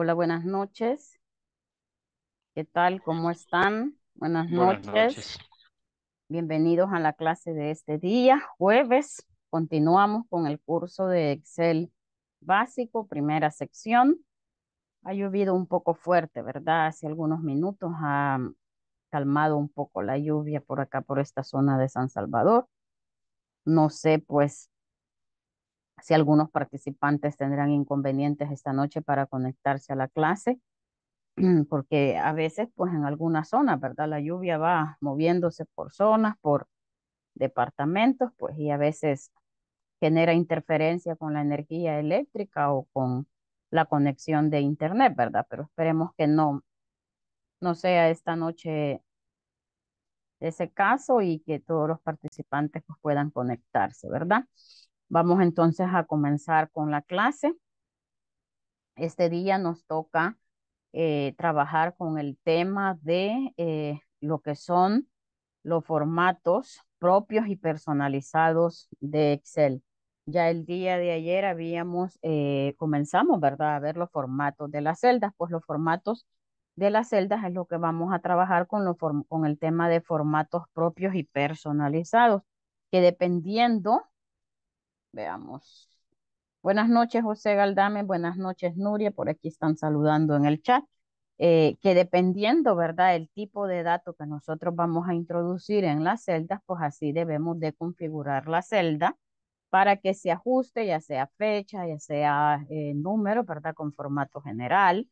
Hola, buenas noches. ¿Qué tal? ¿Cómo están? Buenas, noches. Bienvenidos a la clase de este día, jueves. Continuamos con el curso de Excel básico, primera sección. Ha llovido un poco fuerte, ¿verdad? Hace algunos minutos ha mm, calmado un poco la lluvia por acá, por esta zona de San Salvador. No sé, pues, si algunos participantes tendrán inconvenientes esta noche para conectarse a la clase, porque a veces, pues en alguna zona, ¿verdad? La lluvia va moviéndose por zonas, por departamentos, pues y a veces genera interferencia con la energía eléctrica o con la conexión de internet, ¿verdad? Pero esperemos que no, no sea esta noche ese caso y que todos los participantes pues, puedan conectarse, ¿verdad? Vamos entonces a comenzar con la clase. Este día nos toca eh, trabajar con el tema de eh, lo que son los formatos propios y personalizados de Excel. Ya el día de ayer habíamos, eh, comenzamos, ¿verdad? A ver los formatos de las celdas. Pues los formatos de las celdas es lo que vamos a trabajar con, con el tema de formatos propios y personalizados, que dependiendo Veamos. Buenas noches, José Galdame. Buenas noches, Nuria. Por aquí están saludando en el chat. Eh, que dependiendo, ¿verdad?, el tipo de dato que nosotros vamos a introducir en las celdas, pues así debemos de configurar la celda para que se ajuste, ya sea fecha, ya sea eh, número, ¿verdad?, con formato general,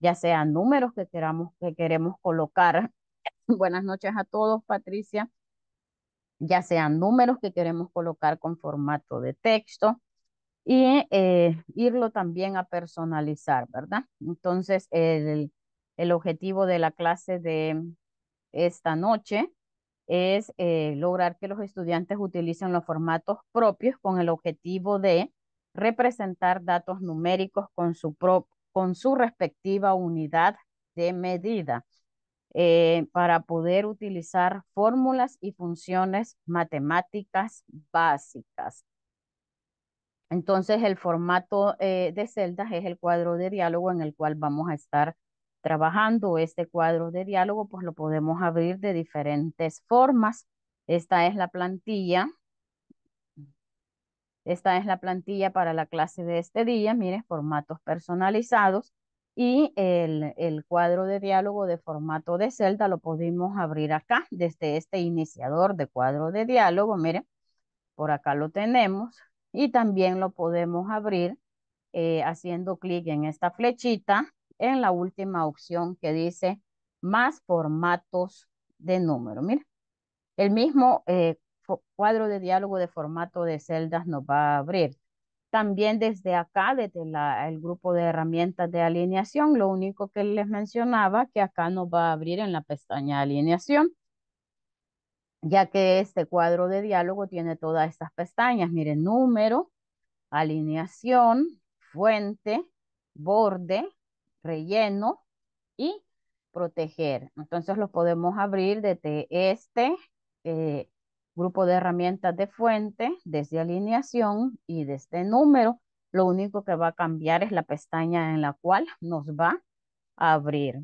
ya sea números que, queramos, que queremos colocar. Buenas noches a todos, Patricia ya sean números que queremos colocar con formato de texto y eh, irlo también a personalizar, ¿verdad? Entonces, el, objetivo de la clase de esta noche es eh, lograr que los estudiantes utilicen los formatos propios con el objetivo de representar datos numéricos con su, con su respectiva unidad de medida. Eh, para poder utilizar fórmulas y funciones matemáticas básicas. Entonces, el formato eh, de celdas es el cuadro de diálogo en el cual vamos a estar trabajando. Este cuadro de diálogo, pues lo podemos abrir de diferentes formas. Esta es la plantilla. Esta es la plantilla para la clase de este día. Miren, formatos personalizados y el, cuadro de diálogo de formato de celda lo podemos abrir acá desde este iniciador de cuadro de diálogo, miren, por acá lo tenemos y también lo podemos abrir eh, haciendo clic en esta flechita en la última opción que dice más formatos de número, miren, el mismo eh, cuadro de diálogo de formato de celdas nos va a abrir también desde acá, desde el grupo de herramientas de alineación, lo único que les mencionaba que acá nos va a abrir en la pestaña de alineación, ya que este cuadro de diálogo tiene todas estas pestañas. Miren, número, alineación, fuente, borde, relleno y proteger. Entonces lo podemos abrir desde este, eh, grupo de herramientas de fuente, desde alineación y desde número, lo único que va a cambiar es la pestaña en la cual nos va a abrir.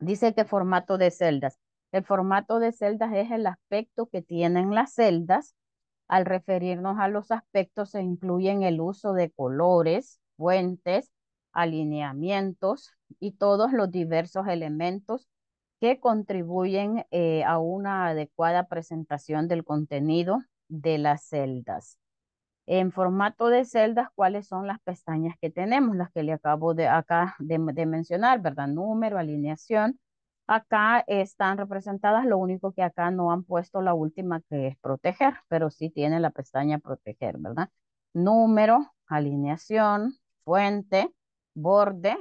Dice que formato de celdas. El formato de celdas es el aspecto que tienen las celdas. Al referirnos a los aspectos se incluyen el uso de colores, fuentes, alineamientos y todos los diversos elementos que contribuyen eh, a una adecuada presentación del contenido de las celdas. En formato de celdas, ¿cuáles son las pestañas que tenemos? Las que le acabo de acá de, de mencionar, ¿verdad? Número, alineación. Acá están representadas, lo único que acá no han puesto la última que es proteger, pero sí tiene la pestaña proteger, ¿verdad? Número, alineación, fuente, borde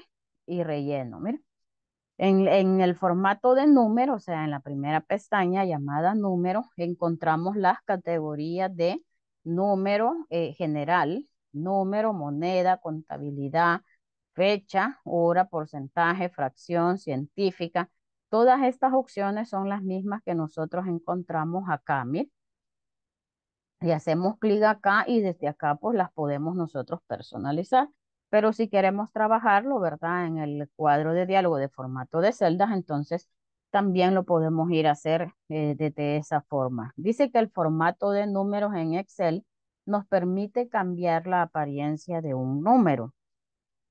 y relleno. miren en, el formato de número, o sea, en la primera pestaña llamada número, encontramos las categorías de número eh, general, número, moneda, contabilidad, fecha, hora, porcentaje, fracción, científica. Todas estas opciones son las mismas que nosotros encontramos acá, Y hacemos clic acá y desde acá pues las podemos nosotros personalizar. Pero si queremos trabajarlo, ¿verdad? En el cuadro de diálogo de formato de celdas, entonces también lo podemos ir a hacer eh, de desde esa forma. Dice que el formato de números en Excel nos permite cambiar la apariencia de un número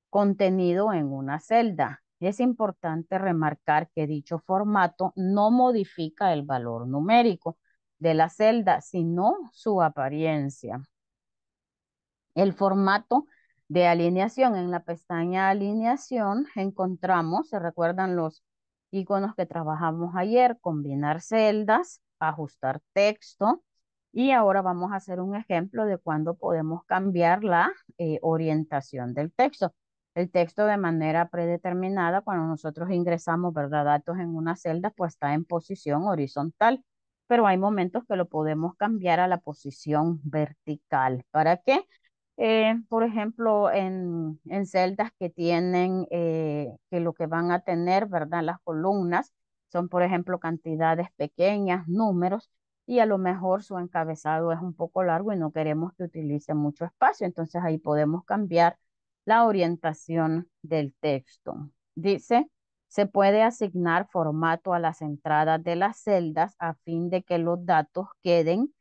contenido en una celda. Es importante remarcar que dicho formato no modifica el valor numérico de la celda, sino su apariencia. El formato de alineación. En la pestaña alineación encontramos, se recuerdan los iconos que trabajamos ayer, combinar celdas, ajustar texto y ahora vamos a hacer un ejemplo de cuando podemos cambiar la eh, orientación del texto. El texto de manera predeterminada, cuando nosotros ingresamos ¿verdad? datos en una celda, pues está en posición horizontal, pero hay momentos que lo podemos cambiar a la posición vertical. ¿Para qué? Eh, por ejemplo, en, celdas que tienen, eh, que lo que van a tener, ¿verdad? Las columnas son, por ejemplo, cantidades pequeñas, números, y a lo mejor su encabezado es un poco largo y no queremos que utilice mucho espacio. Entonces ahí podemos cambiar la orientación del texto. Dice, se puede asignar formato a las entradas de las celdas a fin de que los datos queden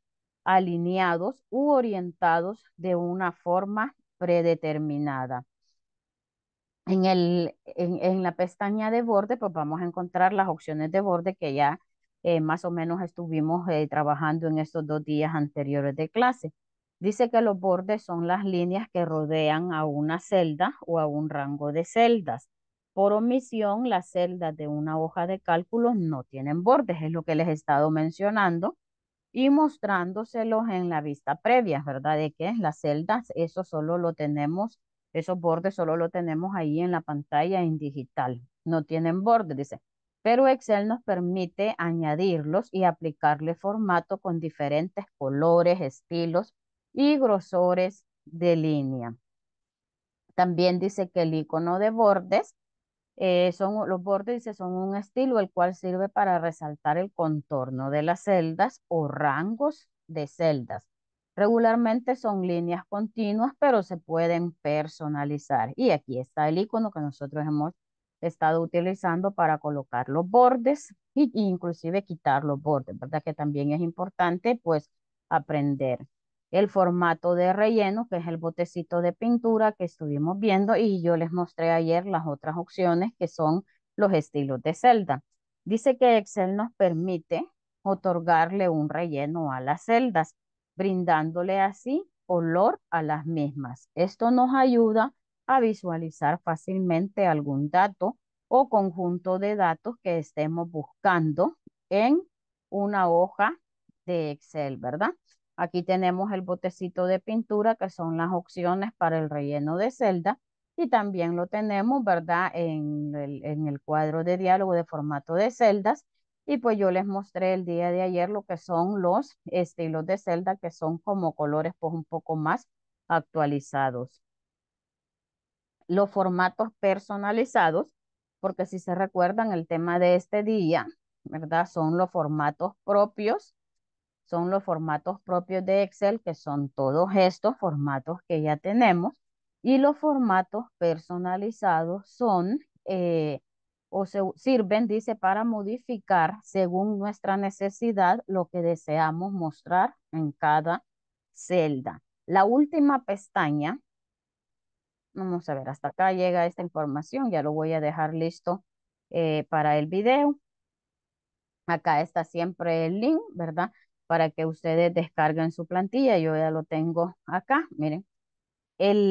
alineados u orientados de una forma predeterminada. En, el, en, la pestaña de borde, pues vamos a encontrar las opciones de borde que ya eh, más o menos estuvimos eh, trabajando en estos dos días anteriores de clase. Dice que los bordes son las líneas que rodean a una celda o a un rango de celdas. Por omisión, las celdas de una hoja de cálculo no tienen bordes, es lo que les he estado mencionando y mostrándoselos en la vista previa, ¿verdad? De que las celdas, eso solo lo tenemos, esos bordes solo lo tenemos ahí en la pantalla en digital, no tienen bordes, dice. Pero Excel nos permite añadirlos y aplicarle formato con diferentes colores, estilos y grosores de línea. También dice que el icono de bordes eh, son, los bordes son un estilo el cual sirve para resaltar el contorno de las celdas o rangos de celdas. Regularmente son líneas continuas, pero se pueden personalizar. Y aquí está el icono que nosotros hemos estado utilizando para colocar los bordes e inclusive quitar los bordes, ¿verdad? Que también es importante, pues, aprender el formato de relleno, que es el botecito de pintura que estuvimos viendo y yo les mostré ayer las otras opciones que son los estilos de celda. Dice que Excel nos permite otorgarle un relleno a las celdas, brindándole así color a las mismas. Esto nos ayuda a visualizar fácilmente algún dato o conjunto de datos que estemos buscando en una hoja de Excel, ¿verdad? Aquí tenemos el botecito de pintura que son las opciones para el relleno de celda y también lo tenemos, ¿verdad? En el, cuadro de diálogo de formato de celdas y pues yo les mostré el día de ayer lo que son los estilos de celda que son como colores pues un poco más actualizados. Los formatos personalizados, porque si se recuerdan el tema de este día, ¿verdad? Son los formatos propios son los formatos propios de Excel, que son todos estos formatos que ya tenemos, y los formatos personalizados son eh, o se, sirven, dice, para modificar según nuestra necesidad lo que deseamos mostrar en cada celda. La última pestaña, vamos a ver, hasta acá llega esta información, ya lo voy a dejar listo eh, para el video. Acá está siempre el link, ¿verdad? para que ustedes descarguen su plantilla. Yo ya lo tengo acá, miren.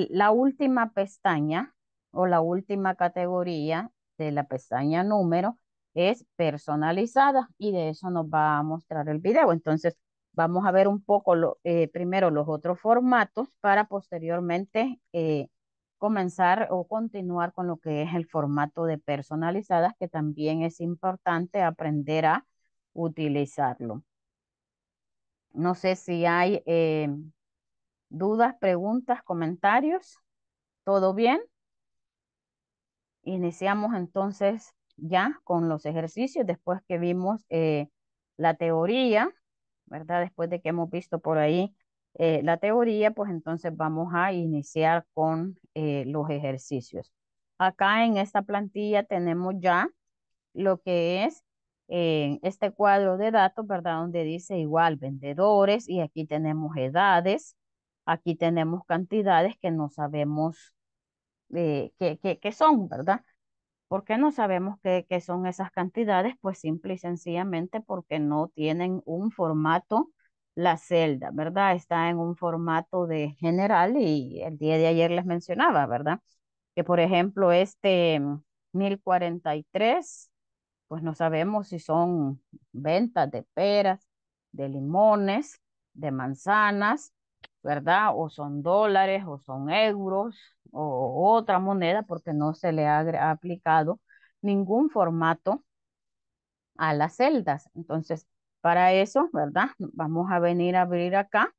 la última pestaña o la última categoría de la pestaña número es personalizada y de eso nos va a mostrar el video. Entonces, vamos a ver un poco eh, primero los otros formatos para posteriormente eh, comenzar o continuar con lo que es el formato de personalizadas, que también es importante aprender a utilizarlo. No sé si hay eh, dudas, preguntas, comentarios. ¿Todo bien? Iniciamos entonces ya con los ejercicios después que vimos eh, la teoría, ¿verdad? Después de que hemos visto por ahí eh, la teoría, pues entonces vamos a iniciar con los ejercicios. Acá en esta plantilla tenemos ya lo que es en este cuadro de datos, ¿verdad? Donde dice igual vendedores y aquí tenemos edades, aquí tenemos cantidades que no sabemos eh, qué, son, ¿verdad? ¿Por qué no sabemos qué, qué son esas cantidades? Pues simple y sencillamente porque no tienen un formato la celda, ¿verdad? Está en un formato de general y el día de ayer les mencionaba, ¿verdad? Que por ejemplo este 1043 mm, pues no sabemos si son ventas de peras, de limones, de manzanas, ¿verdad? O son dólares, o son euros, o otra moneda, porque no se le ha, aplicado ningún formato a las celdas. Entonces, para eso, ¿verdad? Vamos a venir a abrir acá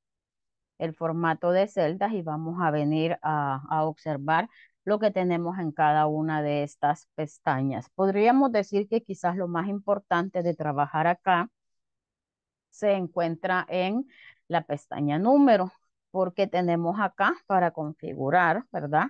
el formato de celdas y vamos a venir a observar lo que tenemos en cada una de estas pestañas. Podríamos decir que quizás lo más importante de trabajar acá se encuentra en la pestaña número, porque tenemos acá para configurar, ¿verdad?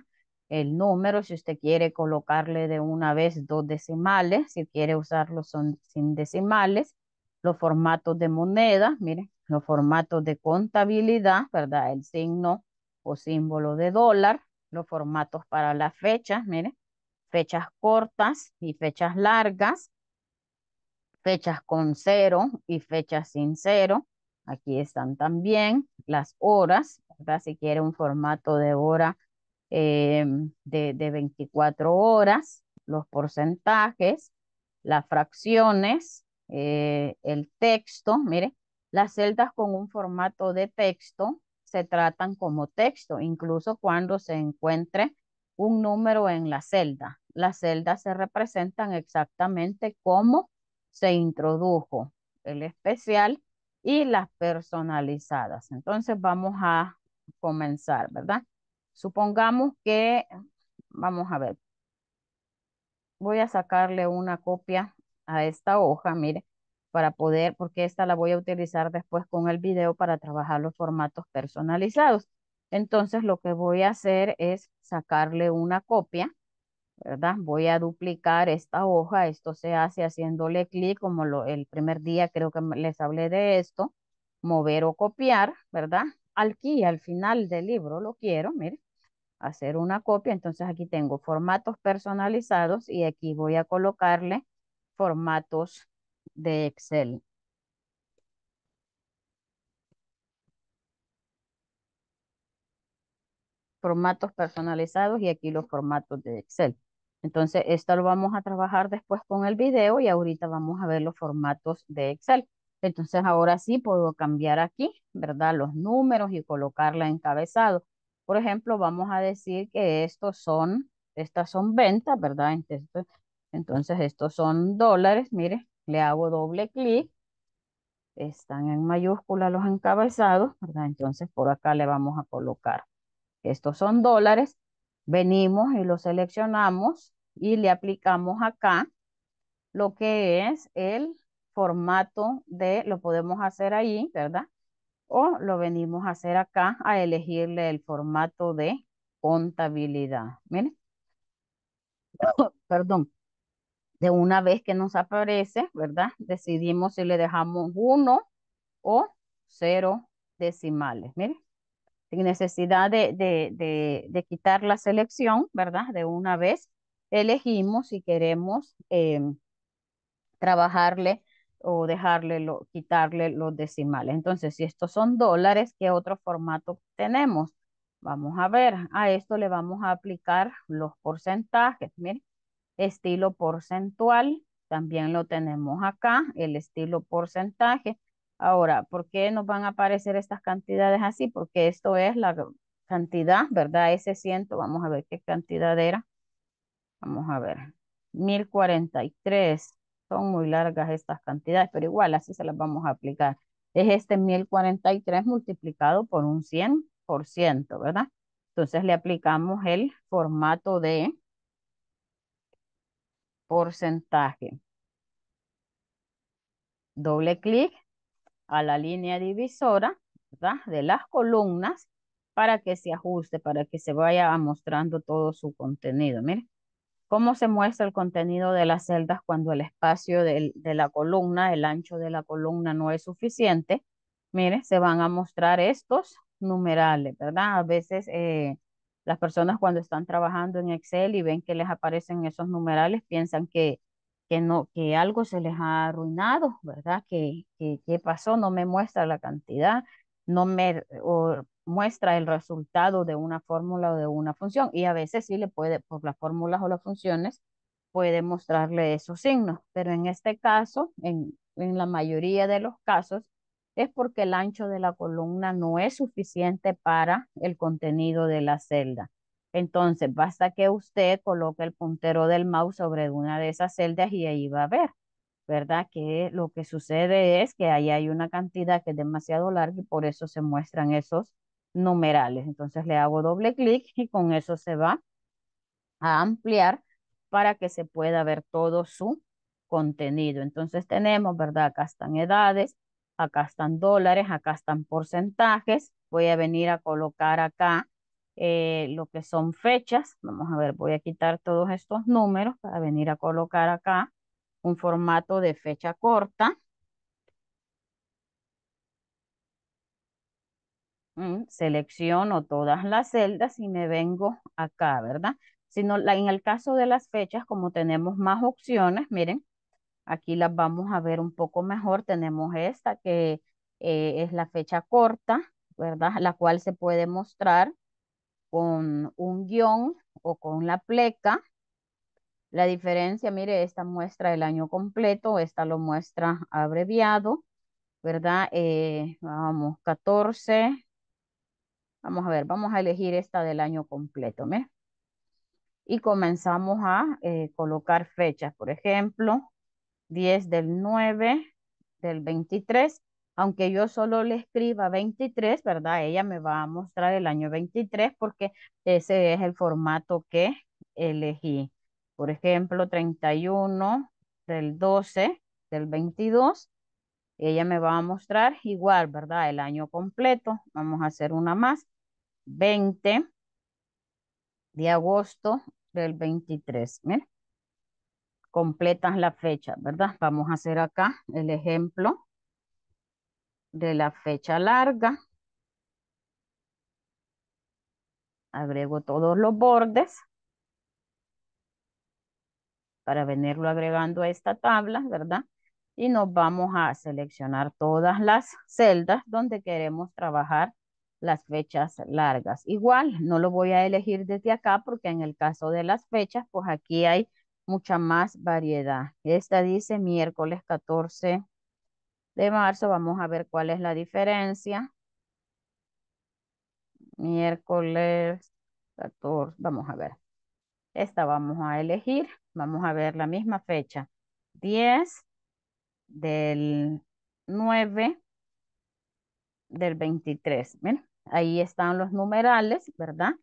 El número, si usted quiere colocarle de una vez dos decimales, si quiere usarlo son sin decimales, los formatos de moneda, miren, los formatos de contabilidad, ¿verdad? El signo o símbolo de dólar, formatos para las fechas, mire, fechas cortas y fechas largas, fechas con cero y fechas sin cero. Aquí están también las horas, ¿verdad? Si quiere un formato de hora eh, de, 24 horas, los porcentajes, las fracciones, eh, el texto, mire, las celdas con un formato de texto, se tratan como texto, incluso cuando se encuentre un número en la celda. Las celdas se representan exactamente como se introdujo el especial y las personalizadas. Entonces vamos a comenzar, ¿verdad? Supongamos que, vamos a ver, voy a sacarle una copia a esta hoja, mire, para poder, porque esta la voy a utilizar después con el video para trabajar los formatos personalizados. Entonces lo que voy a hacer es sacarle una copia, ¿verdad? Voy a duplicar esta hoja, esto se hace haciéndole clic, como lo, el primer día creo que les hablé de esto, mover o copiar, ¿verdad? Aquí al final del libro lo quiero, mire, hacer una copia, entonces aquí tengo formatos personalizados y aquí voy a colocarle formatos de Excel. Formatos personalizados y aquí los formatos de Excel. Entonces, esto lo vamos a trabajar después con el video y ahorita vamos a ver los formatos de Excel. Entonces, ahora sí puedo cambiar aquí, ¿verdad? Los números y colocarla encabezado. Por ejemplo, vamos a decir que estos son, estas son ventas, ¿verdad? Entonces, estos son dólares, mire, le hago doble clic, están en mayúscula los encabezados, ¿verdad? Entonces por acá le vamos a colocar, estos son dólares, venimos y lo seleccionamos y le aplicamos acá lo que es el formato de, lo podemos hacer ahí, ¿verdad? O lo venimos a hacer acá a elegirle el formato de contabilidad. Miren. Perdón de una vez que nos aparece, ¿verdad? Decidimos si le dejamos uno o cero decimales. miren. sin necesidad de, de, quitar la selección, ¿verdad? De una vez elegimos si queremos em, trabajarle o dejarle lo, quitarle los decimales. Entonces, si estos son dólares, ¿qué otro formato tenemos? Vamos a ver, a esto le vamos a aplicar los porcentajes. Miren, Estilo porcentual, también lo tenemos acá, el estilo porcentaje. Ahora, ¿por qué nos van a aparecer estas cantidades así? Porque esto es la cantidad, ¿verdad? Ese ciento, vamos a ver qué cantidad era. Vamos a ver, 1043. Son muy largas estas cantidades, pero igual así se las vamos a aplicar. Es este 1043 multiplicado por un 100%, ¿verdad? Entonces le aplicamos el formato de porcentaje. Doble clic a la línea divisora de las columnas para que se ajuste, para que se vaya mostrando todo su contenido. mire cómo se muestra el contenido de las celdas cuando el espacio de la columna, el ancho de la columna no es suficiente. Mire, se van a mostrar estos numerales, ¿verdad? A veces eh, las personas cuando están trabajando en Excel y ven que les aparecen esos numerales, piensan que, que, no, que algo se les ha arruinado, ¿verdad? Que, que, pasó? No me muestra la cantidad, no me muestra el resultado de una fórmula o de una función. Y a veces sí le puede, por las fórmulas o las funciones, puede mostrarle esos signos. Pero en este caso, en, en la mayoría de los casos, es porque el ancho de la columna no es suficiente para el contenido de la celda. Entonces, basta que usted coloque el puntero del mouse sobre una de esas celdas y ahí va a ver, ¿verdad? Que lo que sucede es que ahí hay una cantidad que es demasiado larga y por eso se muestran esos numerales. Entonces le hago doble clic y con eso se va a ampliar para que se pueda ver todo su contenido. Entonces tenemos, ¿verdad? Acá están edades, acá están dólares, acá están porcentajes, voy a venir a colocar acá eh, lo que son fechas, vamos a ver, voy a quitar todos estos números para venir a colocar acá un formato de fecha corta. Mm, selecciono todas las celdas y me vengo acá, ¿verdad? Sino en el caso de las fechas, como tenemos más opciones, miren, Aquí las vamos a ver un poco mejor. Tenemos esta que eh, es la fecha corta, ¿verdad? La cual se puede mostrar con un guión o con la pleca. La diferencia, mire, esta muestra el año completo, esta lo muestra abreviado, ¿verdad? Eh, vamos, 14. Vamos a ver, vamos a elegir esta del año completo, ¿me? Y comenzamos a eh, colocar fechas, por ejemplo, 10 del 9, del 23. Aunque yo solo le escriba 23, ¿verdad? Ella me va a mostrar el año 23 porque ese es el formato que elegí. Por ejemplo, 31 del 12 del 22. Ella me va a mostrar igual, ¿verdad? El año completo. Vamos a hacer una más. 20 de agosto del 23. Miren completas la fecha, ¿verdad? Vamos a hacer acá el ejemplo de la fecha larga. Agrego todos los bordes para venirlo agregando a esta tabla, ¿verdad? Y nos vamos a seleccionar todas las celdas donde queremos trabajar las fechas largas. Igual, no lo voy a elegir desde acá porque en el caso de las fechas, pues aquí hay mucha más variedad. Esta dice miércoles 14 de marzo. Vamos a ver cuál es la diferencia. Miércoles 14, vamos a ver. Esta vamos a elegir. Vamos a ver la misma fecha. 10 del 9 del 23. ahí están los numerales, ¿verdad?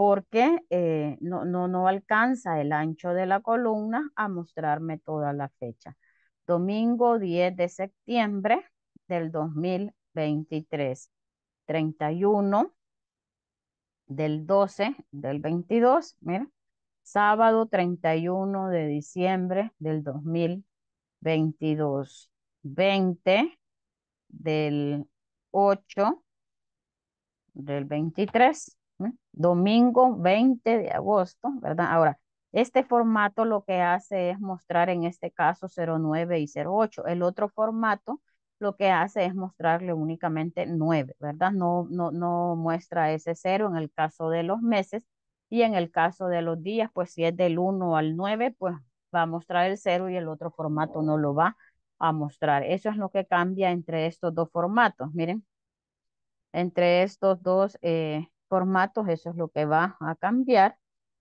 porque eh, no, no alcanza el ancho de la columna a mostrarme toda la fecha. Domingo 10 de septiembre del 2023, 31 del 12 del 22, mira, sábado 31 de diciembre del 2022, 20 del 8 del 23, domingo 20 de agosto, ¿verdad? Ahora, este formato lo que hace es mostrar en este caso 09 y 08. El otro formato lo que hace es mostrarle únicamente 9, ¿verdad? No, no, no muestra ese 0 en el caso de los meses y en el caso de los días, pues si es del 1 al 9, pues va a mostrar el 0 y el otro formato no lo va a mostrar. Eso es lo que cambia entre estos dos formatos, miren. Entre estos dos eh, formatos, eso es lo que va a cambiar,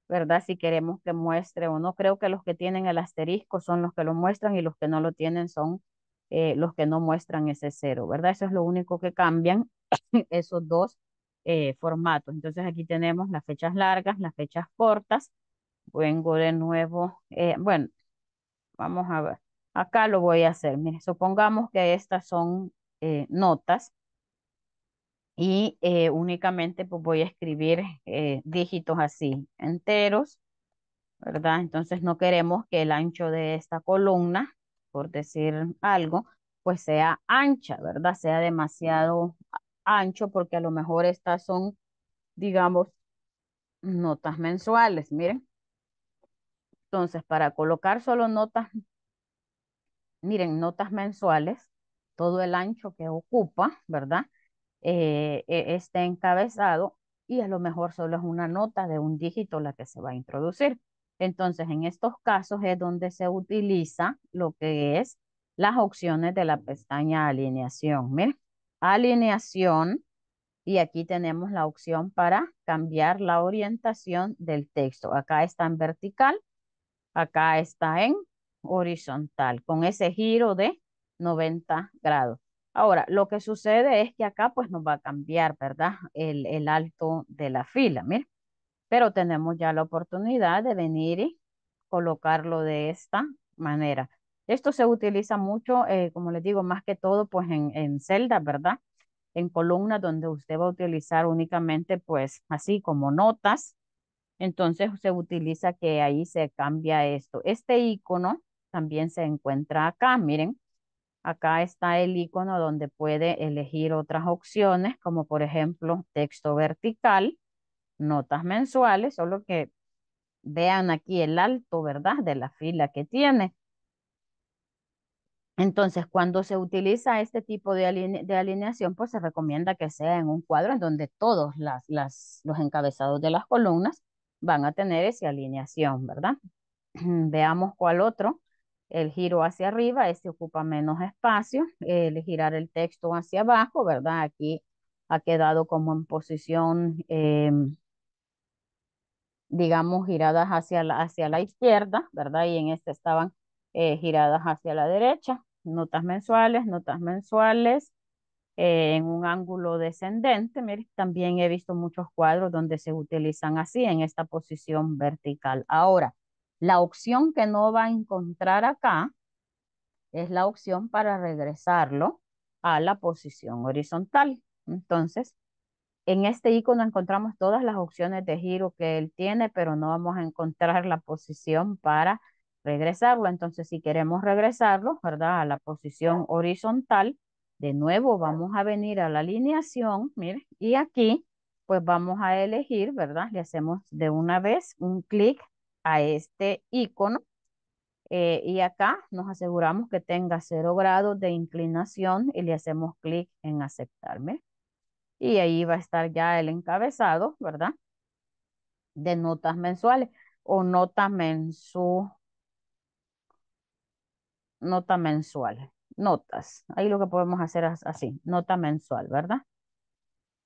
¿verdad? Si queremos que muestre o no. Creo que los que tienen el asterisco son los que lo muestran y los que no lo tienen son eh, los que no muestran ese cero, ¿verdad? Eso es lo único que cambian esos dos eh, formatos. Entonces aquí tenemos las fechas largas, las fechas cortas. Vengo de nuevo, eh, bueno, vamos a ver. Acá lo voy a hacer. Mire, supongamos que estas son notas y eh, únicamente pues voy a escribir eh, dígitos así, enteros, ¿verdad? Entonces no queremos que el ancho de esta columna, por decir algo, pues sea ancha, ¿verdad? Sea demasiado ancho porque a lo mejor estas son, digamos, notas mensuales, miren. Entonces, para colocar solo notas, miren, notas mensuales, todo el ancho que ocupa, ¿verdad? eh, e, este encabezado y a lo mejor solo es una nota de un dígito la que se va a introducir. Entonces, en estos casos es donde se utiliza lo que es las opciones de la pestaña alineación. Miren, alineación y aquí tenemos la opción para cambiar la orientación del texto. Acá está en vertical, acá está en horizontal, con ese giro de 90 grados. Ahora, lo que sucede es que acá pues nos va a cambiar, ¿verdad? El, el alto de la fila, miren. Pero tenemos ya la oportunidad de venir y colocarlo de esta manera. Esto se utiliza mucho, eh, como les digo, más que todo pues en, en celdas, ¿verdad? En columnas donde usted va a utilizar únicamente pues así como notas. Entonces se utiliza que ahí se cambia esto. Este icono también se encuentra acá, miren. Acá está el icono donde puede elegir otras opciones, como por ejemplo texto vertical, notas mensuales, solo que vean aquí el alto, ¿verdad? De la fila que tiene. Entonces, cuando se utiliza este tipo de, alineación, pues se recomienda que sea en un cuadro en donde todos las, los encabezados de las columnas van a tener esa alineación, ¿verdad? Veamos cuál otro el giro hacia arriba, este ocupa menos espacio, el girar el texto hacia abajo, ¿verdad? Aquí ha quedado como en posición, em, digamos, giradas hacia la, hacia la izquierda, ¿verdad? Y en este estaban eh, giradas hacia la derecha, notas mensuales, notas mensuales, eh, en un ángulo descendente. también he visto muchos cuadros donde se utilizan así, en esta posición vertical. Ahora, la opción que no va a encontrar acá es la opción para regresarlo a la posición horizontal. Entonces, en este icono encontramos todas las opciones de giro que él tiene, pero no vamos a encontrar la posición para regresarlo. Entonces, si queremos regresarlo, ¿verdad? A la posición horizontal, de nuevo vamos a venir a la alineación, mire, y aquí pues vamos a elegir, ¿verdad? Le hacemos de una vez un clic a este icono eh, y acá nos aseguramos que tenga cero grados de inclinación y le hacemos clic en aceptarme. Y ahí va a estar ya el encabezado, ¿verdad? De notas mensuales o nota mensu nota mensual, notas. Ahí lo que podemos hacer es así, nota mensual, ¿verdad?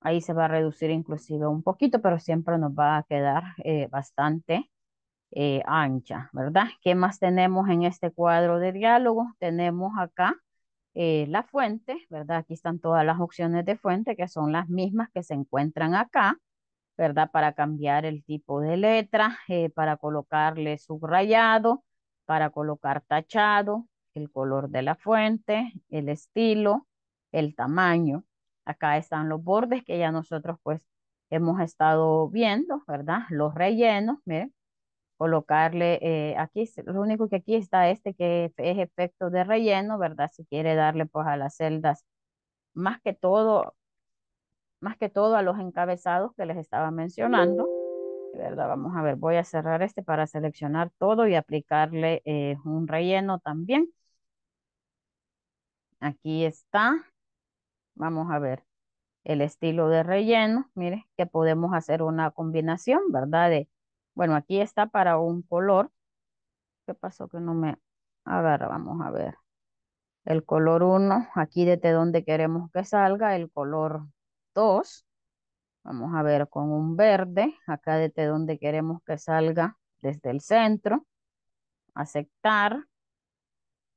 Ahí se va a reducir inclusive un poquito, pero siempre nos va a quedar eh, bastante eh, ancha, ¿verdad? ¿Qué más tenemos en este cuadro de diálogo? Tenemos acá eh, la fuente, ¿verdad? Aquí están todas las opciones de fuente que son las mismas que se encuentran acá, ¿verdad? Para cambiar el tipo de letra, eh, para colocarle subrayado, para colocar tachado, el color de la fuente, el estilo, el tamaño. Acá están los bordes que ya nosotros pues hemos estado viendo, ¿verdad? Los rellenos, miren colocarle, eh, aquí lo único que aquí está este que es efecto de relleno, ¿verdad? Si quiere darle pues a las celdas, más que todo, más que todo a los encabezados que les estaba mencionando, ¿verdad? Vamos a ver, voy a cerrar este para seleccionar todo y aplicarle eh, un relleno también. Aquí está, vamos a ver el estilo de relleno, mire que podemos hacer una combinación, ¿verdad? De bueno, aquí está para un color. ¿Qué pasó que no me A ver, Vamos a ver. El color 1, aquí desde donde queremos que salga. El color 2, vamos a ver con un verde. Acá desde donde queremos que salga desde el centro. Aceptar.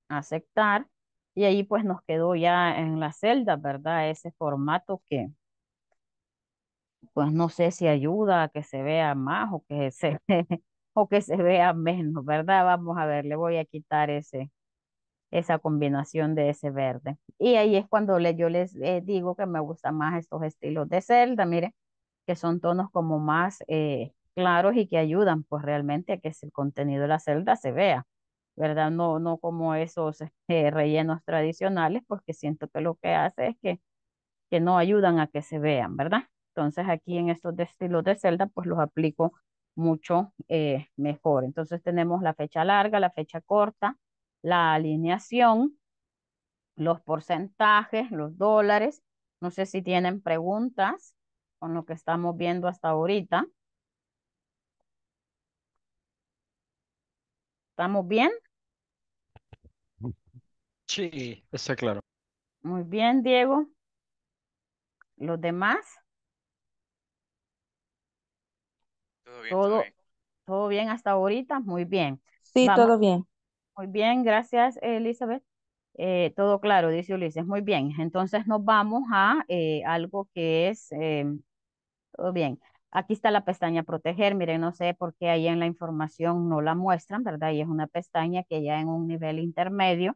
Aceptar. Y ahí pues nos quedó ya en la celda, ¿verdad? Ese formato que, pues no sé si ayuda a que se vea más o que se, o que se vea menos, ¿verdad? Vamos a ver, le voy a quitar ese, esa combinación de ese verde. Y ahí es cuando le, yo les eh, digo que me gustan más estos estilos de celda, mire que son tonos como más eh, claros y que ayudan pues realmente a que el contenido de la celda se vea, ¿verdad? No, no como esos eh, rellenos tradicionales, porque pues, siento que lo que hace es que, que no ayudan a que se vean, ¿verdad? Entonces aquí en estos estilos de celda, pues los aplico mucho eh, mejor. Entonces tenemos la fecha larga, la fecha corta, la alineación, los porcentajes, los dólares. No sé si tienen preguntas con lo que estamos viendo hasta ahorita. ¿Estamos bien? Sí, está claro. Muy bien, Diego. ¿Los demás? todo, todo bien. hasta ahorita, muy bien. Sí, todo bien. Muy bien, gracias, Elizabeth. Eh, todo claro, dice Ulises. Muy bien. Entonces nos vamos a eh, algo que es, em, todo bien. Aquí está la pestaña proteger. Miren, no sé por qué ahí en la información no la muestran, ¿verdad? Y es una pestaña que ya en un nivel intermedio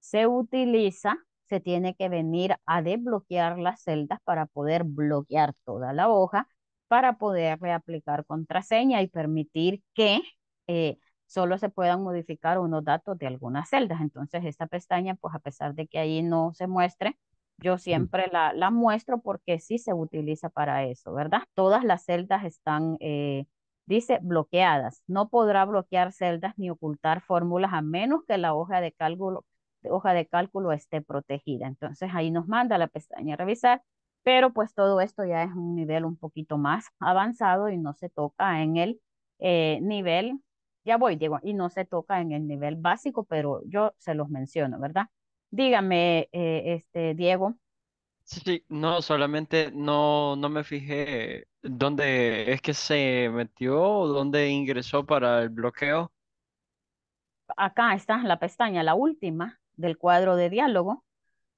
se utiliza, se tiene que venir a desbloquear las celdas para poder bloquear toda la hoja para poder aplicar contraseña y permitir que eh, solo se puedan modificar unos datos de algunas celdas. Entonces, esta pestaña, pues a pesar de que ahí no se muestre, yo mm. siempre la, la muestro porque sí se utiliza para eso, ¿verdad? Todas las celdas están, eh, dice, bloqueadas. No podrá bloquear celdas ni ocultar fórmulas a menos que la hoja de cálculo, hoja de cálculo esté protegida. Entonces, ahí nos manda la pestaña revisar pero pues todo esto ya es un nivel un poquito más avanzado y no se toca en el eh, nivel, ya voy, Diego, y no se toca en el nivel básico, pero yo se los menciono, ¿verdad? Dígame, eh, este, Diego. Sí, no, solamente no, no me fijé dónde es que se metió, dónde ingresó para el bloqueo. Acá está la pestaña, la última del cuadro de diálogo,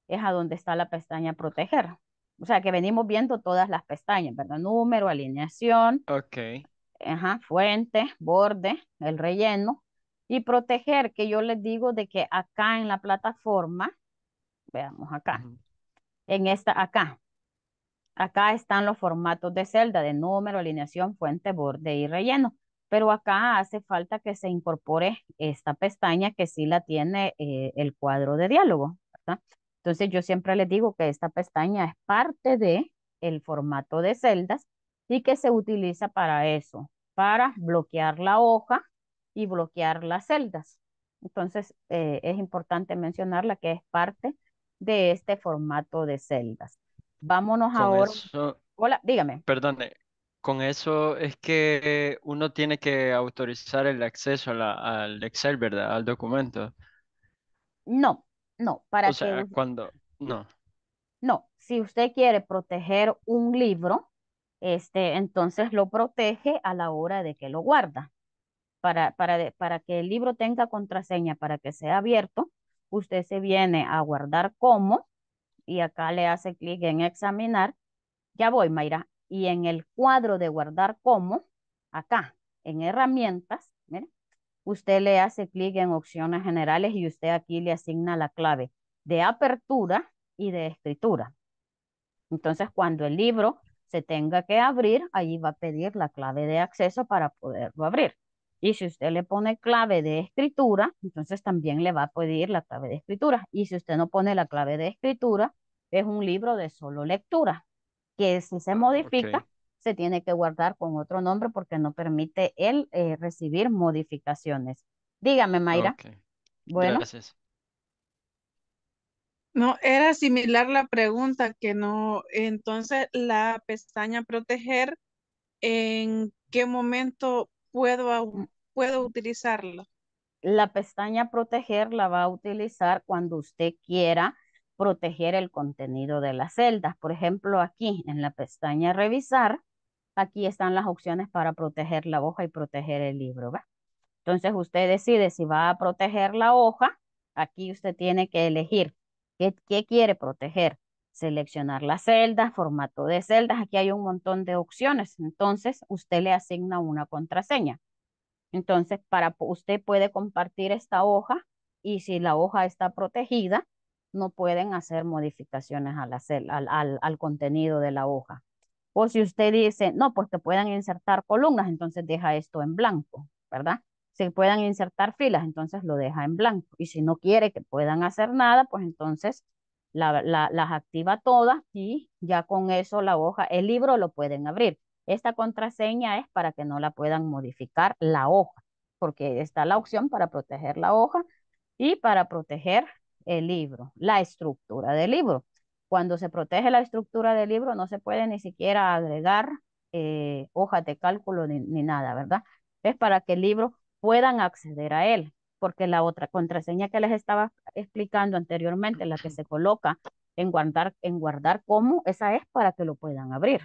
es a donde está la pestaña proteger o sea, que venimos viendo todas las pestañas, ¿verdad? Número, alineación, okay. ajá, fuente, borde, el relleno y proteger, que yo les digo de que acá en la plataforma, veamos acá, en esta acá, acá están los formatos de celda de número, alineación, fuente, borde y relleno. Pero acá hace falta que se incorpore esta pestaña que sí la tiene eh, el cuadro de diálogo. ¿verdad? Entonces yo siempre les digo que esta pestaña es parte de formato de celdas y que se utiliza para eso, para bloquear la hoja y bloquear las celdas. Entonces eh, es importante mencionarla que es parte de este formato de celdas. Vámonos ahora. Hola, dígame. Perdone, con eso es que uno tiene que autorizar el acceso al Excel, ¿verdad? Al documento. No, no, para cuando... No. No, si usted quiere proteger un libro, este, entonces lo protege a la hora de que lo guarda. Para, para, para que el libro tenga contraseña, para que sea abierto, usted se viene a guardar como, y acá le hace clic en examinar, ya voy Mayra, y en el cuadro de guardar como, acá, en herramientas, usted le hace clic en opciones generales y usted aquí le asigna la clave de apertura y de escritura. Entonces, cuando el libro se tenga que abrir, ahí va a pedir la clave de acceso para poderlo abrir. Y si usted le pone clave de escritura, entonces también le va a pedir la clave de escritura. Y si usted no pone la clave de escritura, es un libro de solo lectura, que si se ah, modifica, se tiene que guardar con otro nombre porque no permite él eh, recibir modificaciones. Dígame, Mayra. Bueno. Gracias. No, era similar la pregunta que no, entonces la pestaña proteger, ¿en qué momento puedo, puedo utilizarla? La pestaña proteger la va a utilizar cuando usted quiera proteger el contenido de las celdas. Por ejemplo, aquí en la pestaña revisar, aquí están las opciones para proteger la hoja y proteger el libro, Entonces usted decide si va a proteger la hoja, aquí usted tiene que elegir qué, quiere proteger, seleccionar la celda, formato de celdas, aquí hay un montón de opciones, entonces usted le asigna una contraseña. Entonces, para usted puede compartir esta hoja y si la hoja está protegida, no pueden hacer modificaciones al contenido de la hoja. O si usted dice, no, pues que puedan insertar columnas, entonces deja esto en blanco, ¿verdad? Si puedan insertar filas, entonces lo deja en blanco. Y si no quiere que puedan hacer nada, pues entonces las activa todas y ya con eso la hoja, el libro lo pueden abrir. Esta contraseña es para que no la puedan modificar la hoja, porque está la opción para proteger la hoja y para proteger el libro, la estructura del libro. Cuando se protege la estructura del libro, no se puede ni siquiera agregar eh, hojas de cálculo ni, nada, ¿verdad? Es para que el libro puedan acceder a él, porque la otra contraseña que les estaba explicando anteriormente, la que se coloca en guardar, en guardar como, esa es para que lo puedan abrir.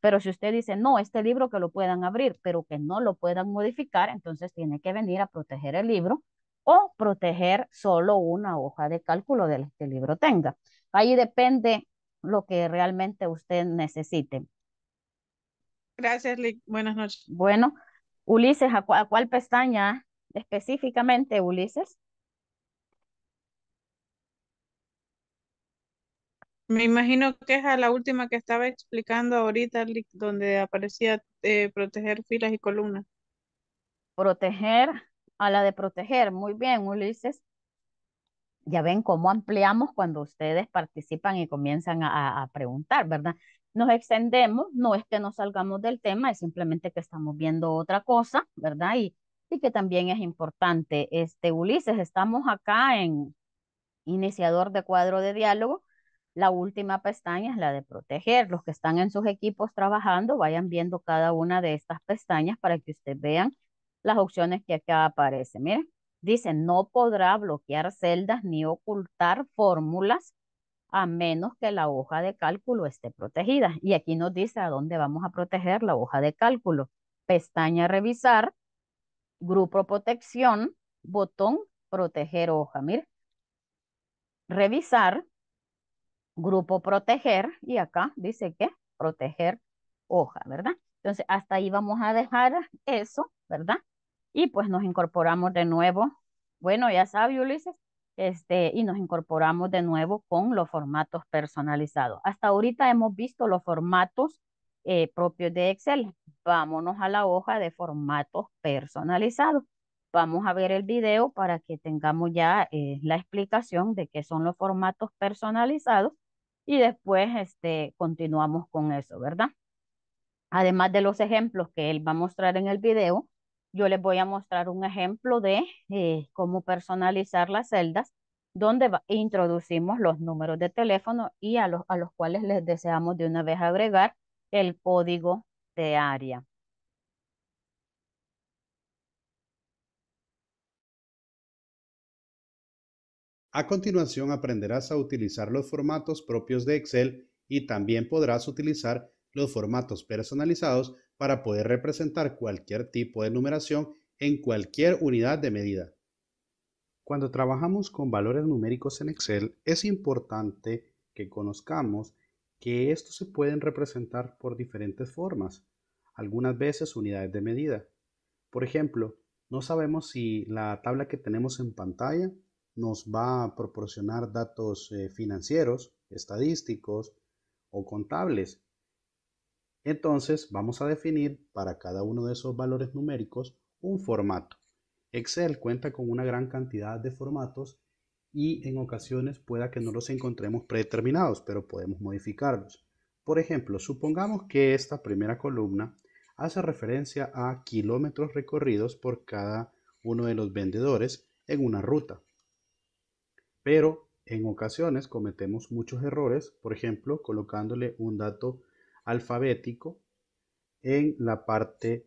Pero si usted dice, no, este libro que lo puedan abrir, pero que no lo puedan modificar, entonces tiene que venir a proteger el libro o proteger solo una hoja de cálculo del que el libro tenga. Ahí depende lo que realmente usted necesite. Gracias, Lick. Buenas noches. Bueno, Ulises, ¿a, cuál pestaña específicamente, Ulises? Me imagino que es a la última que estaba explicando ahorita, Lick, donde aparecía eh, proteger filas y columnas. Proteger a la de proteger. Muy bien, Ulises ya ven cómo ampliamos cuando ustedes participan y comienzan a, preguntar, ¿verdad? Nos extendemos, no es que nos salgamos del tema, es simplemente que estamos viendo otra cosa, ¿verdad? Y, y que también es importante. Este, Ulises, estamos acá en iniciador de cuadro de diálogo. La última pestaña es la de proteger. Los que están en sus equipos trabajando, vayan viendo cada una de estas pestañas para que ustedes vean las opciones que acá aparecen. Miren, Dice, no podrá bloquear celdas ni ocultar fórmulas a menos que la hoja de cálculo esté protegida. Y aquí nos dice a dónde vamos a proteger la hoja de cálculo. Pestaña revisar, grupo protección, botón proteger hoja. Mire, revisar, grupo proteger y acá dice que proteger hoja, ¿verdad? Entonces hasta ahí vamos a dejar eso, ¿verdad? Y pues nos incorporamos de nuevo, bueno, ya sabe Ulises, este, y nos incorporamos de nuevo con los formatos personalizados. Hasta ahorita hemos visto los formatos eh, propios de Excel. Vámonos a la hoja de formatos personalizados. Vamos a ver el video para que tengamos ya eh, la explicación de qué son los formatos personalizados y después este, continuamos con eso, ¿verdad? Además de los ejemplos que él va a mostrar en el video, yo les voy a mostrar un ejemplo de eh, cómo personalizar las celdas donde introducimos los números de teléfono y a los, a los cuales les deseamos de una vez agregar el código de área. A continuación aprenderás a utilizar los formatos propios de Excel y también podrás utilizar los formatos personalizados para poder representar cualquier tipo de numeración en cualquier unidad de medida. Cuando trabajamos con valores numéricos en Excel, es importante que conozcamos que estos se pueden representar por diferentes formas, algunas veces unidades de medida. Por ejemplo, no sabemos si la tabla que tenemos en pantalla nos va a proporcionar datos eh, financieros, estadísticos o contables, entonces vamos a definir para cada uno de esos valores numéricos un formato. Excel cuenta con una gran cantidad de formatos y en ocasiones pueda que no los encontremos predeterminados, pero podemos modificarlos. Por ejemplo, supongamos que esta primera columna hace referencia a kilómetros recorridos por cada uno de los vendedores en una ruta. Pero en ocasiones cometemos muchos errores, por ejemplo, colocándole un dato alfabético en la parte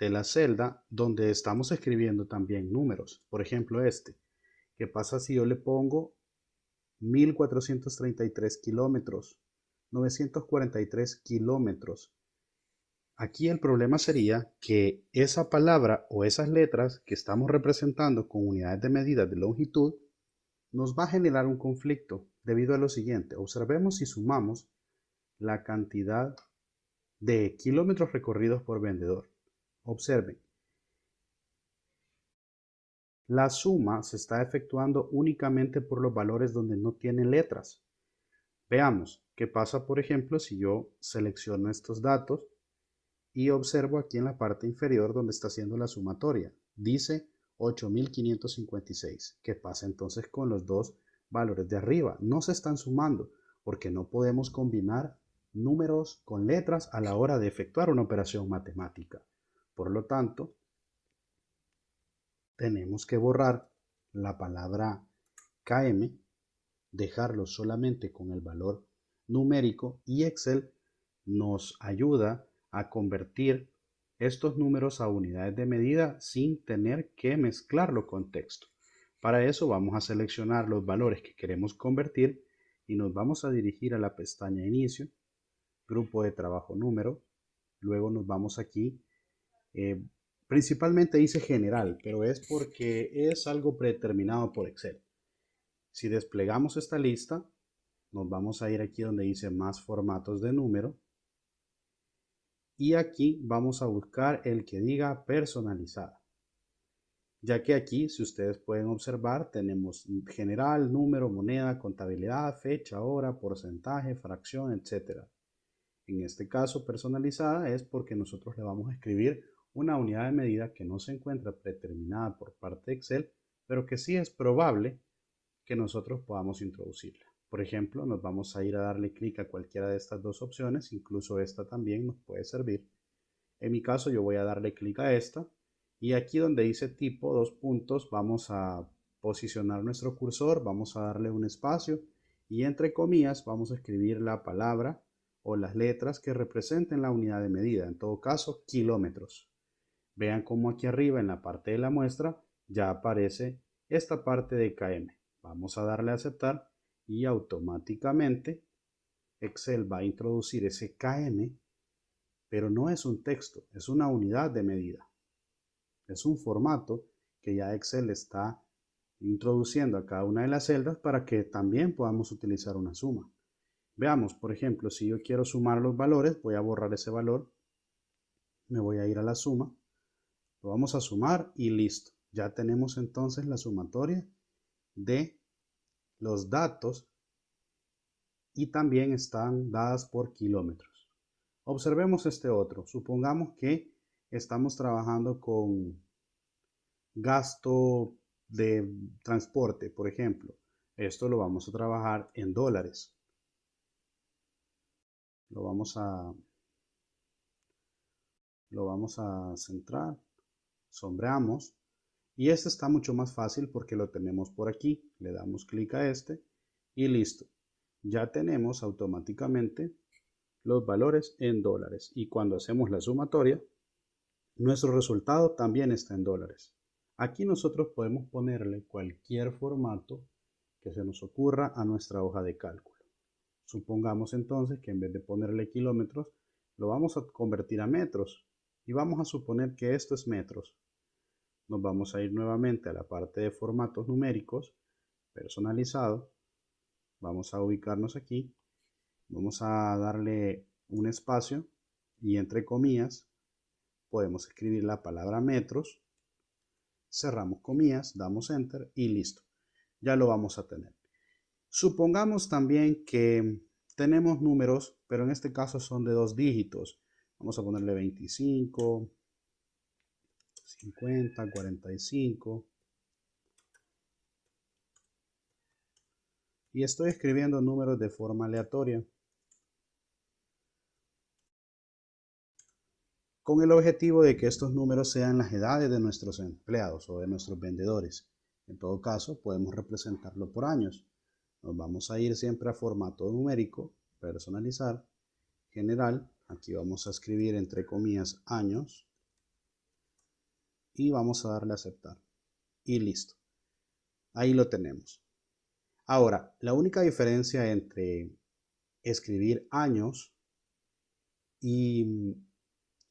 de la celda donde estamos escribiendo también números. Por ejemplo, este. ¿Qué pasa si yo le pongo 1433 kilómetros? 943 kilómetros. Aquí el problema sería que esa palabra o esas letras que estamos representando con unidades de medida de longitud nos va a generar un conflicto debido a lo siguiente. Observemos y sumamos la cantidad de kilómetros recorridos por vendedor. Observen, la suma se está efectuando únicamente por los valores donde no tienen letras. Veamos qué pasa, por ejemplo, si yo selecciono estos datos y observo aquí en la parte inferior donde está haciendo la sumatoria. Dice 8556. ¿Qué pasa entonces con los dos valores de arriba? No se están sumando porque no podemos combinar números con letras a la hora de efectuar una operación matemática. Por lo tanto, tenemos que borrar la palabra KM, dejarlo solamente con el valor numérico y Excel nos ayuda a convertir estos números a unidades de medida sin tener que mezclarlo con texto. Para eso vamos a seleccionar los valores que queremos convertir y nos vamos a dirigir a la pestaña Inicio grupo de trabajo número. Luego nos vamos aquí. Eh, principalmente dice general, pero es porque es algo predeterminado por Excel. Si desplegamos esta lista, nos vamos a ir aquí donde dice más formatos de número. Y aquí vamos a buscar el que diga personalizada. Ya que aquí, si ustedes pueden observar, tenemos general, número, moneda, contabilidad, fecha, hora, porcentaje, fracción, etcétera en este caso personalizada, es porque nosotros le vamos a escribir una unidad de medida que no se encuentra predeterminada por parte de Excel, pero que sí es probable que nosotros podamos introducirla. Por ejemplo, nos vamos a ir a darle clic a cualquiera de estas dos opciones, incluso esta también nos puede servir. En mi caso yo voy a darle clic a esta y aquí donde dice tipo, dos puntos, vamos a posicionar nuestro cursor, vamos a darle un espacio y entre comillas vamos a escribir la palabra o las letras que representen la unidad de medida, en todo caso kilómetros. Vean cómo aquí arriba en la parte de la muestra ya aparece esta parte de KM. Vamos a darle a aceptar y automáticamente Excel va a introducir ese KM, pero no es un texto, es una unidad de medida. Es un formato que ya Excel está introduciendo a cada una de las celdas para que también podamos utilizar una suma. Veamos, por ejemplo, si yo quiero sumar los valores, voy a borrar ese valor, me voy a ir a la suma, lo vamos a sumar y listo. Ya tenemos entonces la sumatoria de los datos y también están dadas por kilómetros. Observemos este otro. Supongamos que estamos trabajando con gasto de transporte, por ejemplo. Esto lo vamos a trabajar en dólares lo vamos a lo vamos a centrar sombreamos y este está mucho más fácil porque lo tenemos por aquí le damos clic a este y listo ya tenemos automáticamente los valores en dólares y cuando hacemos la sumatoria nuestro resultado también está en dólares aquí nosotros podemos ponerle cualquier formato que se nos ocurra a nuestra hoja de cálculo Supongamos entonces que en vez de ponerle kilómetros, lo vamos a convertir a metros y vamos a suponer que esto es metros. Nos vamos a ir nuevamente a la parte de formatos numéricos, personalizado. Vamos a ubicarnos aquí. Vamos a darle un espacio y entre comillas podemos escribir la palabra metros cerramos comillas, damos enter y listo. Ya lo vamos a tener. Supongamos también que tenemos números, pero en este caso son de dos dígitos. Vamos a ponerle 25, 50, 45. Y estoy escribiendo números de forma aleatoria. Con el objetivo de que estos números sean las edades de nuestros empleados o de nuestros vendedores. En todo caso, podemos representarlo por años. Nos vamos a ir siempre a formato numérico, personalizar, general. Aquí vamos a escribir entre comillas años. Y vamos a darle a aceptar. Y listo. Ahí lo tenemos. Ahora, la única diferencia entre escribir años y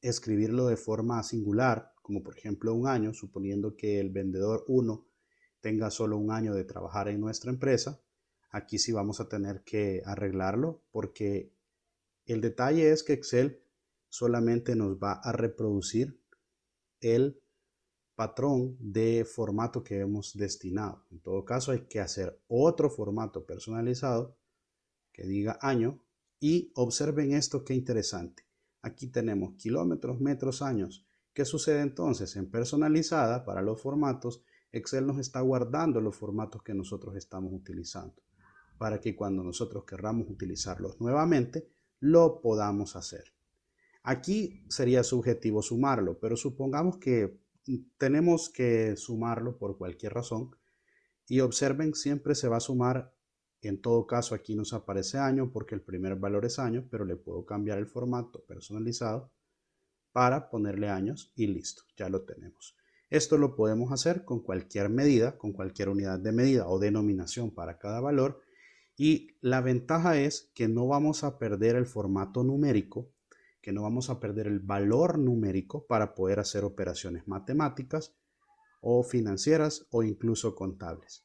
escribirlo de forma singular, como por ejemplo un año, suponiendo que el vendedor 1 tenga solo un año de trabajar en nuestra empresa, Aquí sí vamos a tener que arreglarlo porque el detalle es que Excel solamente nos va a reproducir el patrón de formato que hemos destinado. En todo caso hay que hacer otro formato personalizado que diga año y observen esto qué interesante. Aquí tenemos kilómetros, metros, años. ¿Qué sucede entonces? En personalizada para los formatos, Excel nos está guardando los formatos que nosotros estamos utilizando para que cuando nosotros querramos utilizarlos nuevamente, lo podamos hacer. Aquí sería subjetivo sumarlo, pero supongamos que tenemos que sumarlo por cualquier razón y observen siempre se va a sumar, en todo caso aquí nos aparece año porque el primer valor es año, pero le puedo cambiar el formato personalizado para ponerle años y listo, ya lo tenemos. Esto lo podemos hacer con cualquier medida, con cualquier unidad de medida o denominación para cada valor y la ventaja es que no vamos a perder el formato numérico, que no vamos a perder el valor numérico para poder hacer operaciones matemáticas o financieras o incluso contables.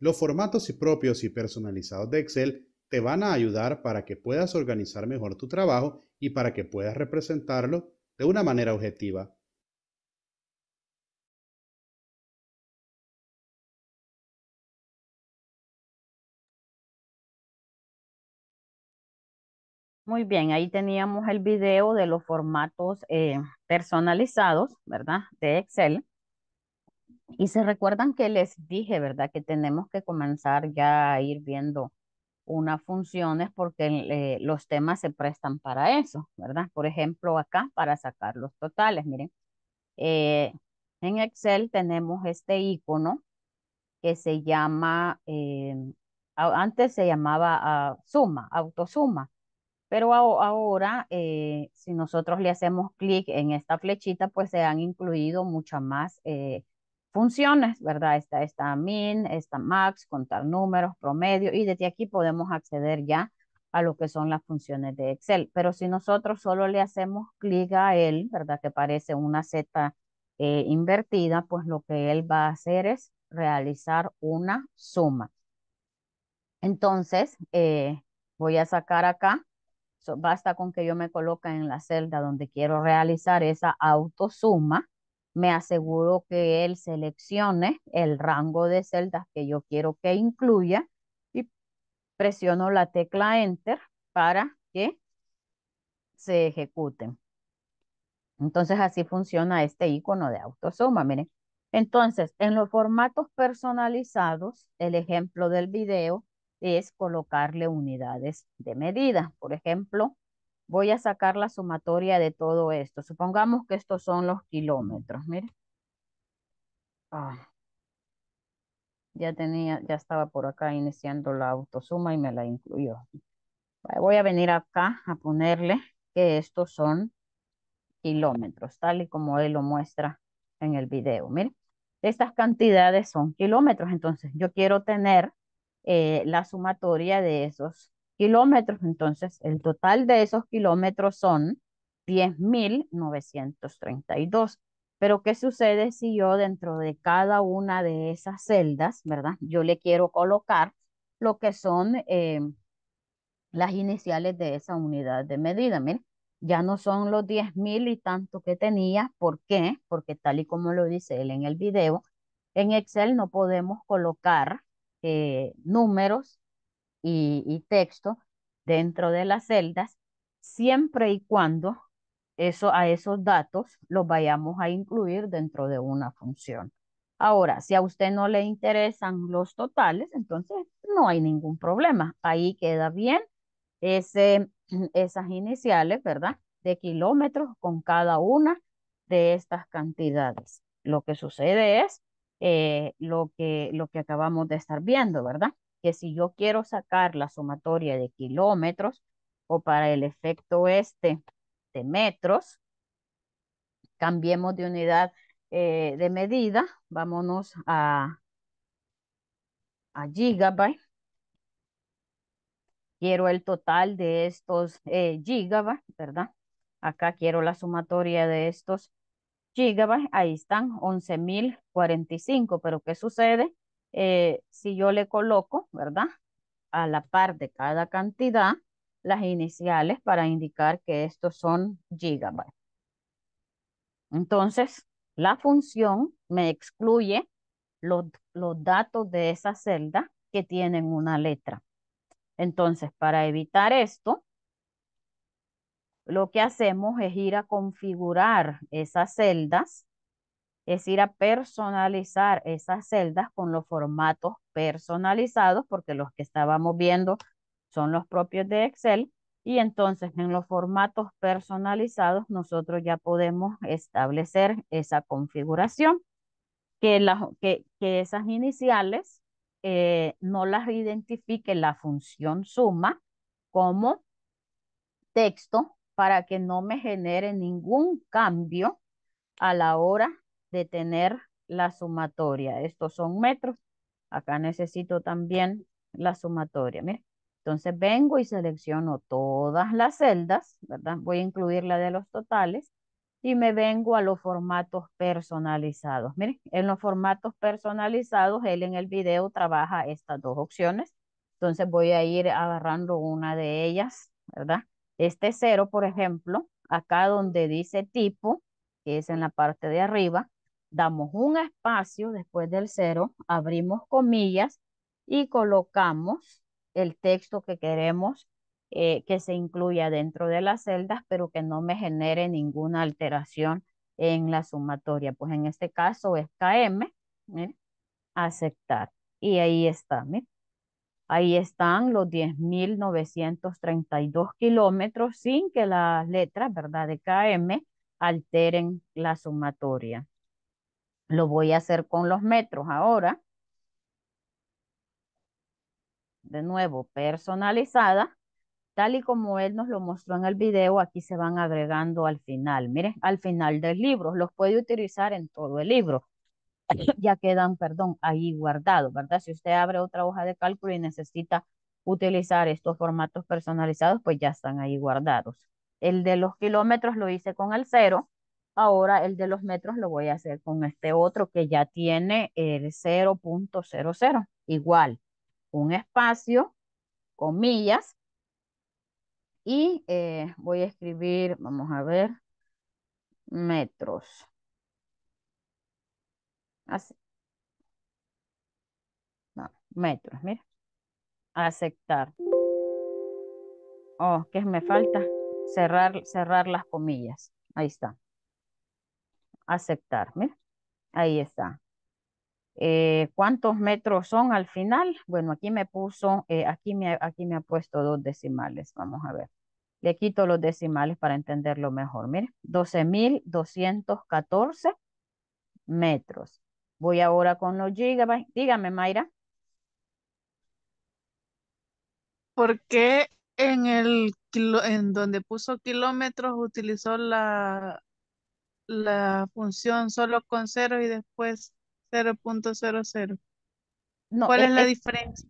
Los formatos propios y personalizados de Excel te van a ayudar para que puedas organizar mejor tu trabajo y para que puedas representarlo de una manera objetiva Muy bien, ahí teníamos el video de los formatos eh, personalizados, ¿verdad? De Excel. Y se recuerdan que les dije, ¿verdad? Que tenemos que comenzar ya a ir viendo unas funciones porque eh, los temas se prestan para eso, ¿verdad? Por ejemplo, acá para sacar los totales, miren. Eh, en Excel tenemos este icono que se llama, antes se llamaba ah, suma, autosuma pero ahora, eh, si nosotros le hacemos clic en esta flechita, pues se han incluido muchas más eh, funciones, ¿verdad? Está esta min, esta max, contar números, promedio, y desde aquí podemos acceder ya a lo que son las funciones de Excel. Pero si nosotros solo le hacemos clic a él, ¿verdad? Que parece una Z eh, invertida, pues lo que él va a hacer es realizar una suma. Entonces, voy a sacar acá basta con que yo me coloque en la celda donde quiero realizar esa autosuma. Me aseguro que él seleccione el rango de celdas que yo quiero que incluya y presiono la tecla Enter para que se ejecuten. Entonces así funciona este icono de autosuma, miren. Entonces, en los formatos personalizados, el ejemplo del video, es colocarle unidades de medida. Por ejemplo, voy a sacar la sumatoria de todo esto. Supongamos que estos son los kilómetros, mire. Ah. ya tenía, ya estaba por acá iniciando la autosuma y me la incluyó. Voy a venir acá a ponerle que estos son kilómetros, tal y como él lo muestra en el video. Mire, estas cantidades son kilómetros, entonces yo quiero tener eh, la sumatoria de esos kilómetros. Entonces, el total de esos kilómetros son 10.932. Pero, ¿qué sucede si yo dentro de cada una de esas celdas, verdad? Yo le quiero colocar lo que son eh, las iniciales de esa unidad de medida. Miren, ya no son los 10.000 y tanto que tenía. ¿Por qué? Porque tal y como lo dice él en el video, en Excel no podemos colocar eh, números y, y texto dentro de las celdas, siempre y cuando eso, a esos datos los vayamos a incluir dentro de una función. Ahora, si a usted no le interesan los totales, entonces no hay ningún problema. Ahí queda bien ese, esas iniciales, ¿verdad? De kilómetros con cada una de estas cantidades. Lo que sucede es eh, lo, que, lo que acabamos de estar viendo, ¿verdad? Que si yo quiero sacar la sumatoria de kilómetros o para el efecto este de metros, cambiemos de unidad eh, de medida, vámonos a, a gigabyte. Quiero el total de estos eh, gigabyte, ¿verdad? Acá quiero la sumatoria de estos gigabytes, ahí están 11.045, pero ¿qué sucede? Eh, si yo le coloco, ¿verdad? A la par de cada cantidad, las iniciales para indicar que estos son gigabytes. Entonces, la función me excluye los datos de esa celda que tienen una letra. Entonces, para evitar esto, lo que hacemos es ir a configurar esas celdas, es ir a personalizar esas celdas con los formatos personalizados, porque los que estábamos viendo son los propios de Excel, y entonces en los formatos personalizados nosotros ya podemos establecer esa configuración, que, que, esas iniciales eh, no las identifique la función suma como texto para que no me genere ningún cambio a la hora de tener la sumatoria. Estos son metros. Acá necesito también la sumatoria. Mira. Entonces vengo y selecciono todas las celdas, ¿verdad? Voy a incluir la de los totales y me vengo a los formatos personalizados. Miren, en los formatos personalizados, él en el video trabaja estas dos opciones. Entonces voy a ir agarrando una de ellas, ¿verdad? Este cero, por ejemplo, acá donde dice tipo, que es en la parte de arriba, damos un espacio después del cero, abrimos comillas y colocamos el texto que queremos eh, que se incluya dentro de las celdas, pero que no me genere ninguna alteración en la sumatoria. Pues en este caso es KM, ¿eh? aceptar. Y ahí está, ¿eh? Ahí están los 10.932 kilómetros sin que las letras, ¿verdad? De KM alteren la sumatoria. Lo voy a hacer con los metros ahora. De nuevo, personalizada. Tal y como él nos lo mostró en el video, aquí se van agregando al final. Miren, al final del libro. Los puede utilizar en todo el libro ya quedan, perdón, ahí guardados, ¿verdad? Si usted abre otra hoja de cálculo y necesita utilizar estos formatos personalizados, pues ya están ahí guardados. El de los kilómetros lo hice con el cero. Ahora el de los metros lo voy a hacer con este otro que ya tiene el 0.00. Igual, un espacio, comillas. Y eh, voy a escribir, vamos a ver, metros metros, mira. Aceptar. Oh, ¿qué me falta? Cerrar, cerrar las comillas. Ahí está. Aceptar, mira. Ahí está. Eh, ¿Cuántos metros son al final? Bueno, aquí me puso, eh, aquí, me, aquí me ha puesto dos decimales. Vamos a ver. Le quito los decimales para entenderlo mejor. Mire, 12.214 metros. Voy ahora con los gigabytes. Dígame, Mayra. ¿Por qué en el en donde puso kilómetros utilizó la, la función solo con cero y después 0.00? No, ¿Cuál e, es, la e, diferencia?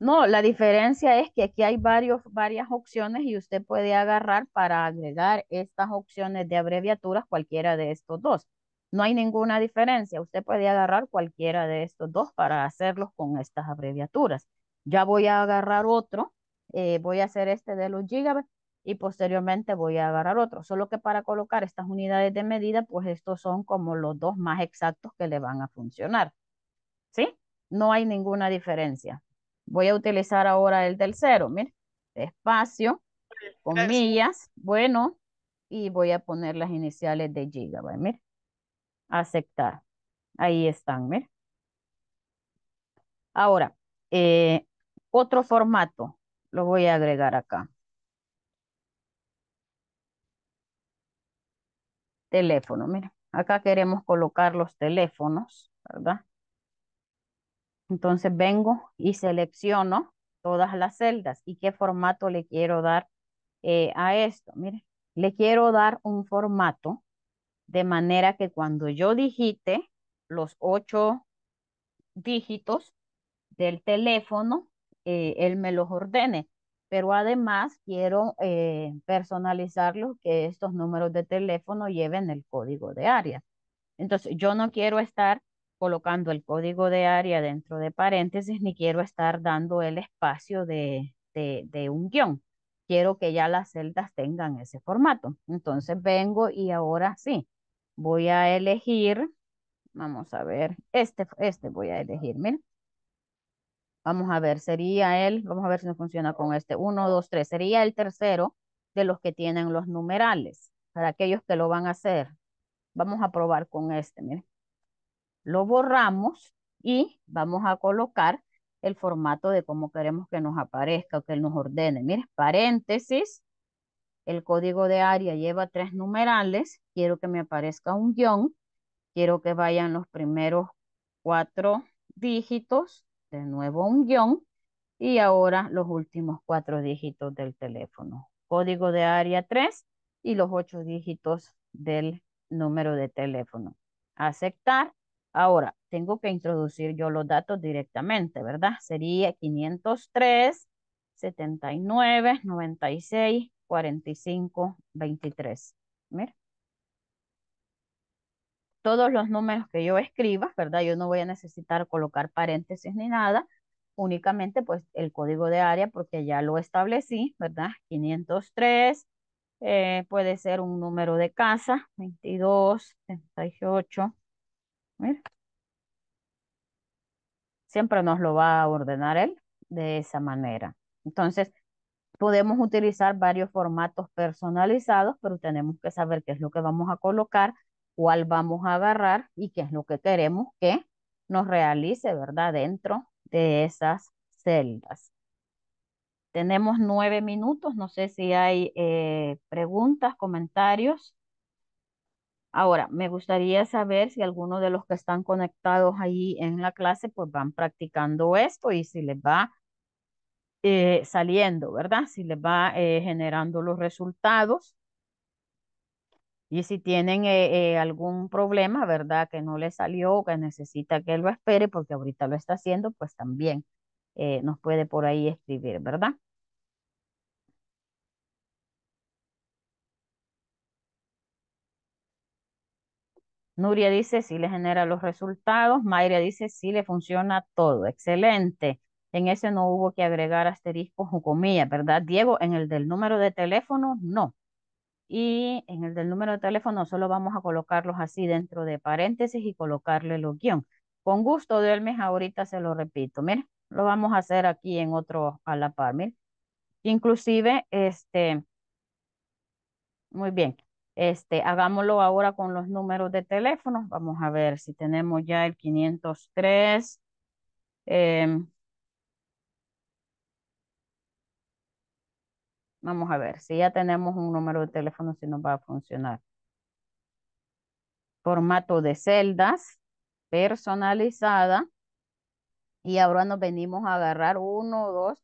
No, la diferencia es que aquí hay varios, varias opciones y usted puede agarrar para agregar estas opciones de abreviaturas cualquiera de estos dos. No hay ninguna diferencia. Usted puede agarrar cualquiera de estos dos para hacerlos con estas abreviaturas. Ya voy a agarrar otro. Eh, voy a hacer este de los gigabytes y posteriormente voy a agarrar otro. Solo que para colocar estas unidades de medida, pues estos son como los dos más exactos que le van a funcionar. ¿Sí? No hay ninguna diferencia. Voy a utilizar ahora el del cero, mire, espacio, comillas, bueno, y voy a poner las iniciales de gigabyte, aceptar. Ahí están, ¿ver? Ahora, eh, otro formato lo voy a agregar acá. Teléfono, mira. Acá queremos colocar los teléfonos, ¿verdad? Entonces vengo y selecciono todas las celdas y qué formato le quiero dar eh, a esto. Mire, le quiero dar un formato de manera que cuando yo digite los ocho dígitos del teléfono, eh, él me los ordene. Pero además quiero eh, personalizarlos que estos números de teléfono lleven el código de área. Entonces, yo no quiero estar colocando el código de área dentro de paréntesis, ni quiero estar dando el espacio de, de un guión quiero que ya las celdas tengan ese formato. Entonces vengo y ahora sí, voy a elegir, vamos a ver, este, este voy a elegir, Vamos a ver, sería el, vamos a ver si nos funciona con este, 1, 2, 3, sería el tercero de los que tienen los numerales, para aquellos que lo van a hacer. Vamos a probar con este, miren. Lo borramos y vamos a colocar el formato de cómo queremos que nos aparezca o que nos ordene. Mire, paréntesis, el código de área lleva tres numerales, quiero que me aparezca un guión, quiero que vayan los primeros cuatro dígitos, de nuevo un guión, y ahora los últimos cuatro dígitos del teléfono. Código de área 3 y los ocho dígitos del número de teléfono. Aceptar Ahora, tengo que introducir yo los datos directamente, ¿verdad? Sería 503, 79, 96, 45, 23. Mira. Todos los números que yo escriba, ¿verdad? Yo no voy a necesitar colocar paréntesis ni nada. Únicamente, pues, el código de área, porque ya lo establecí, ¿verdad? 503, eh, puede ser un número de casa, 22, 38. Siempre nos lo va a ordenar él de esa manera. Entonces, podemos utilizar varios formatos personalizados, pero tenemos que saber qué es lo que vamos a colocar, cuál vamos a agarrar y qué es lo que queremos que nos realice, ¿verdad? Dentro de esas celdas. Tenemos nueve minutos, no sé si hay eh, preguntas, comentarios. Ahora, me gustaría saber si alguno de los que están conectados ahí en la clase, pues van practicando esto y si les va eh, saliendo, ¿verdad? Si les va eh, generando los resultados. Y si tienen eh, algún problema, ¿verdad? Que no les salió, que necesita que lo espere, porque ahorita lo está haciendo, pues también nos puede por ahí escribir, ¿verdad? Nuria dice si le genera los resultados. Mayra dice sí le funciona todo. Excelente. En ese no hubo que agregar asteriscos o comillas, ¿verdad? Diego, en el del número de teléfono, no. Y en el del número de teléfono solo vamos a colocarlos así dentro de paréntesis y colocarle el guión. Con gusto, Delmes, ahorita se lo repito. Mira, lo vamos a hacer aquí en otro a la par. Mira. Inclusive, este, muy bien. Este, hagámoslo ahora con los números de teléfono. Vamos a ver si tenemos ya el 503. Eh, em, vamos a ver si ya tenemos un número de teléfono, si nos va a funcionar. Formato de celdas personalizada. Y ahora nos venimos a agarrar uno, dos,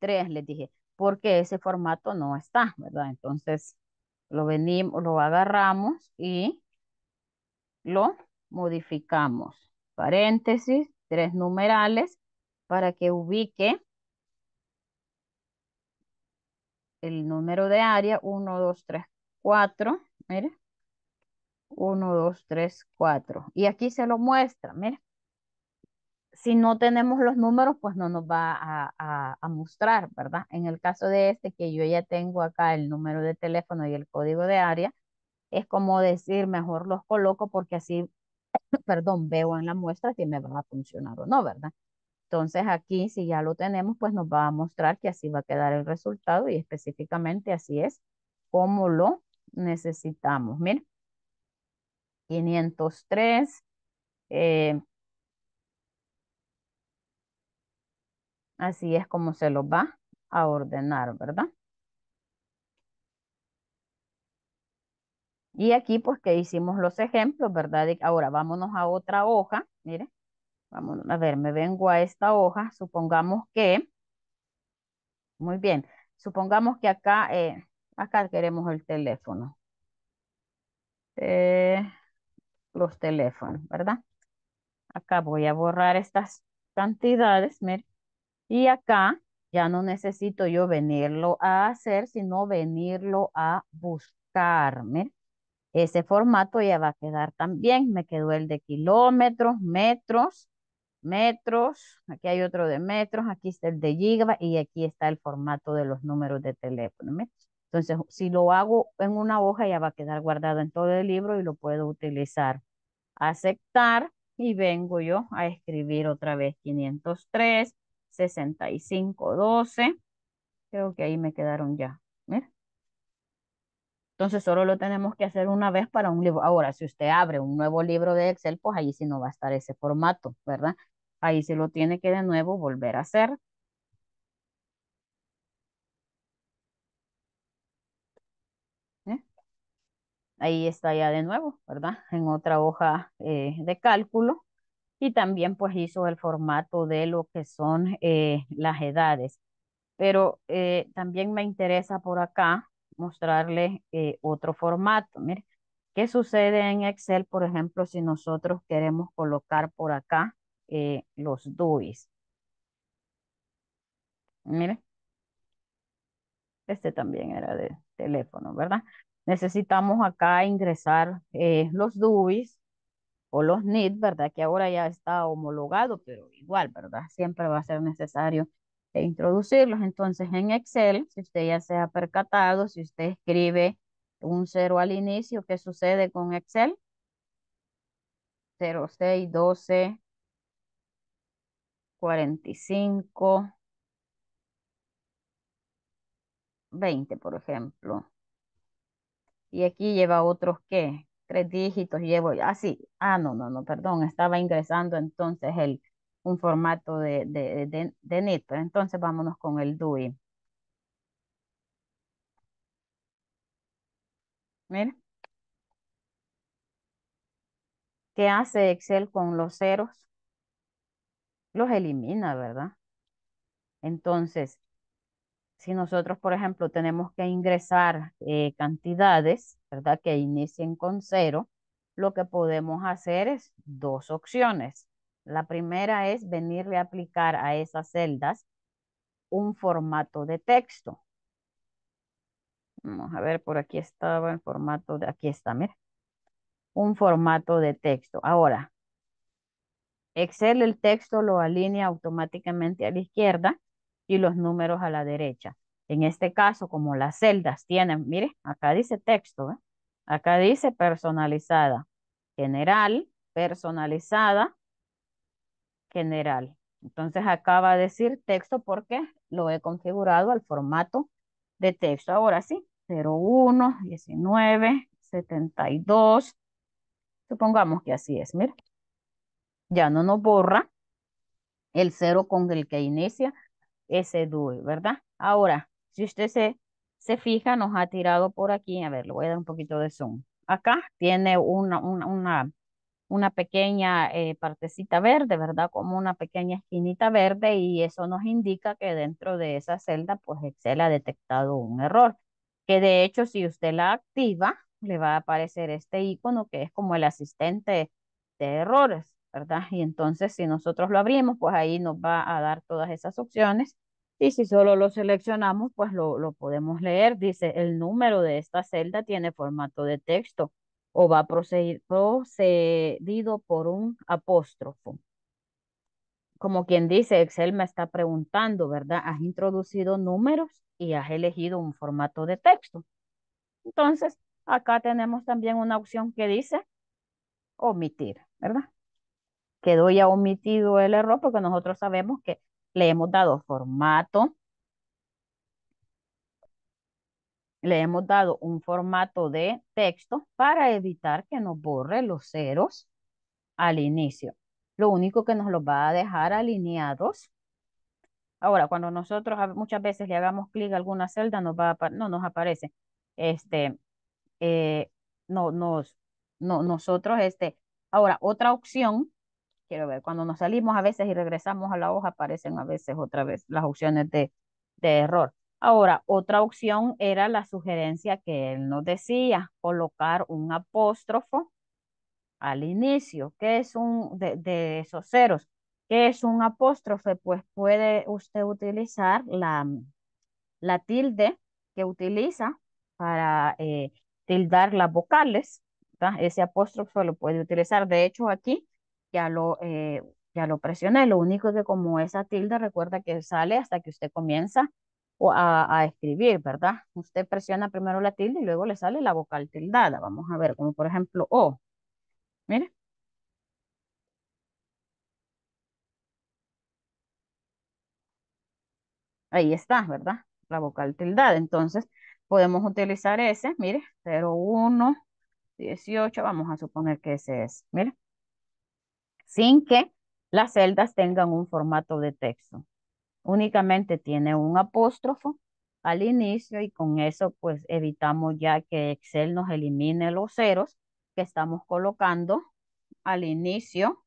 tres, les dije, porque ese formato no está, ¿verdad? Entonces, lo venimos, lo agarramos y lo modificamos. Paréntesis, tres numerales para que ubique el número de área 1, 2, 3, 4. Mire. 1, 2, 3, 4. Y aquí se lo muestra, mire si no tenemos los números, pues no nos va a, mostrar, ¿verdad? En el caso de este, que yo ya tengo acá el número de teléfono y el código de área, es como decir, mejor los coloco porque así, perdón, veo en la muestra si me va a funcionar o no, ¿verdad? Entonces aquí, si ya lo tenemos, pues nos va a mostrar que así va a quedar el resultado y específicamente así es como lo necesitamos. Miren, 503, eh, Así es como se los va a ordenar, ¿verdad? Y aquí pues que hicimos los ejemplos, ¿verdad? Ahora vámonos a otra hoja, mire. Vamos a ver, me vengo a esta hoja, supongamos que, muy bien, supongamos que acá, eh, acá queremos el teléfono. Eh, los teléfonos, ¿verdad? Acá voy a borrar estas cantidades, mire. Y acá ya no necesito yo venirlo a hacer, sino venirlo a buscarme. Ese formato ya va a quedar también. Me quedó el de kilómetros, metros, metros. Aquí hay otro de metros, aquí está el de giga y aquí está el formato de los números de teléfono. Entonces, si lo hago en una hoja, ya va a quedar guardado en todo el libro y lo puedo utilizar. Aceptar y vengo yo a escribir otra vez 503, 6512. Creo que ahí me quedaron ya. Entonces solo lo tenemos que hacer una vez para un libro. Ahora, si usted abre un nuevo libro de Excel, pues ahí sí no va a estar ese formato, ¿verdad? Ahí sí lo tiene que de nuevo volver a hacer. ¿Eh? Ahí está ya de nuevo, ¿verdad? En otra hoja eh, de cálculo y también pues hizo el formato de lo que son eh, las edades. Pero eh, también me interesa por acá mostrarle eh, otro formato. Mire, ¿qué sucede en Excel, por ejemplo, si nosotros queremos colocar por acá los DUIs? Mire, este también era de teléfono, ¿verdad? Necesitamos acá ingresar los DUIs los NID, ¿verdad? Que ahora ya está homologado, pero igual, ¿verdad? Siempre va a ser necesario e introducirlos. Entonces, en Excel, si usted ya se ha percatado, si usted escribe un cero al inicio, ¿qué sucede con Excel? 0, 6, 12, 45, 20, por ejemplo. Y aquí lleva otros que tres dígitos llevo, así, ah, ah, no, no, no, perdón, estaba ingresando entonces el, un formato de, de, de, de NIT, pero entonces vámonos con el DUI. Mira. ¿Qué hace Excel con los ceros? Los elimina, ¿verdad? Entonces, si nosotros, por ejemplo, tenemos que ingresar eh, cantidades, ¿verdad? Que inicien con cero, lo que podemos hacer es dos opciones. La primera es venirle a aplicar a esas celdas un formato de texto. Vamos a ver, por aquí estaba el formato de, aquí está, mira. Un formato de texto. Ahora, Excel el texto lo alinea automáticamente a la izquierda y los números a la derecha. En este caso, como las celdas tienen, mire, acá dice texto, ¿eh? acá dice personalizada, general, personalizada, general. Entonces acá va a decir texto porque lo he configurado al formato de texto. Ahora sí, 01, 19, 72. Supongamos que así es, mire. Ya no nos borra el cero con el que inicia, ese ¿verdad? Ahora, si usted se, se fija, nos ha tirado por aquí, a ver, le voy a dar un poquito de zoom. Acá tiene una, una, una, una pequeña eh, partecita verde, ¿verdad? Como una pequeña esquinita verde y eso nos indica que dentro de esa celda, pues Excel ha detectado un error. Que de hecho, si usted la activa, le va a aparecer este icono que es como el asistente de errores. ¿verdad? Y entonces si nosotros lo abrimos, pues ahí nos va a dar todas esas opciones. Y si solo lo seleccionamos, pues lo, podemos leer. Dice, el número de esta celda tiene formato de texto o va procedido por un apóstrofo. Como quien dice, Excel me está preguntando, ¿verdad? Has introducido números y has elegido un formato de texto. Entonces, acá tenemos también una opción que dice omitir, ¿verdad? quedó ya omitido el error porque nosotros sabemos que le hemos dado formato, le hemos dado un formato de texto para evitar que nos borre los ceros al inicio. Lo único que nos los va a dejar alineados. Ahora, cuando nosotros muchas veces le hagamos clic a alguna celda, nos va no nos aparece. Este, eh, no, nos, no, nosotros, este. Ahora, otra opción quiero ver, cuando nos salimos a veces y regresamos a la hoja, aparecen a veces otra vez las opciones de, de error. Ahora, otra opción era la sugerencia que él nos decía, colocar un apóstrofo al inicio, que es un de, esos ceros. ¿Qué es un apóstrofe? Pues puede usted utilizar la, la tilde que utiliza para eh, tildar las vocales. Ese apóstrofe lo puede utilizar. De hecho, aquí ya lo, eh, ya lo presioné. Lo único que como esa tilde, recuerda que sale hasta que usted comienza a, escribir, ¿verdad? Usted presiona primero la tilde y luego le sale la vocal tildada. Vamos a ver, como por ejemplo O. Mire. Ahí está, ¿verdad? La vocal tildada. Entonces, podemos utilizar ese, mire, 01, 18, vamos a suponer que ese es, mire sin que las celdas tengan un formato de texto. Únicamente tiene un apóstrofo al inicio y con eso pues evitamos ya que Excel nos elimine los ceros que estamos colocando al inicio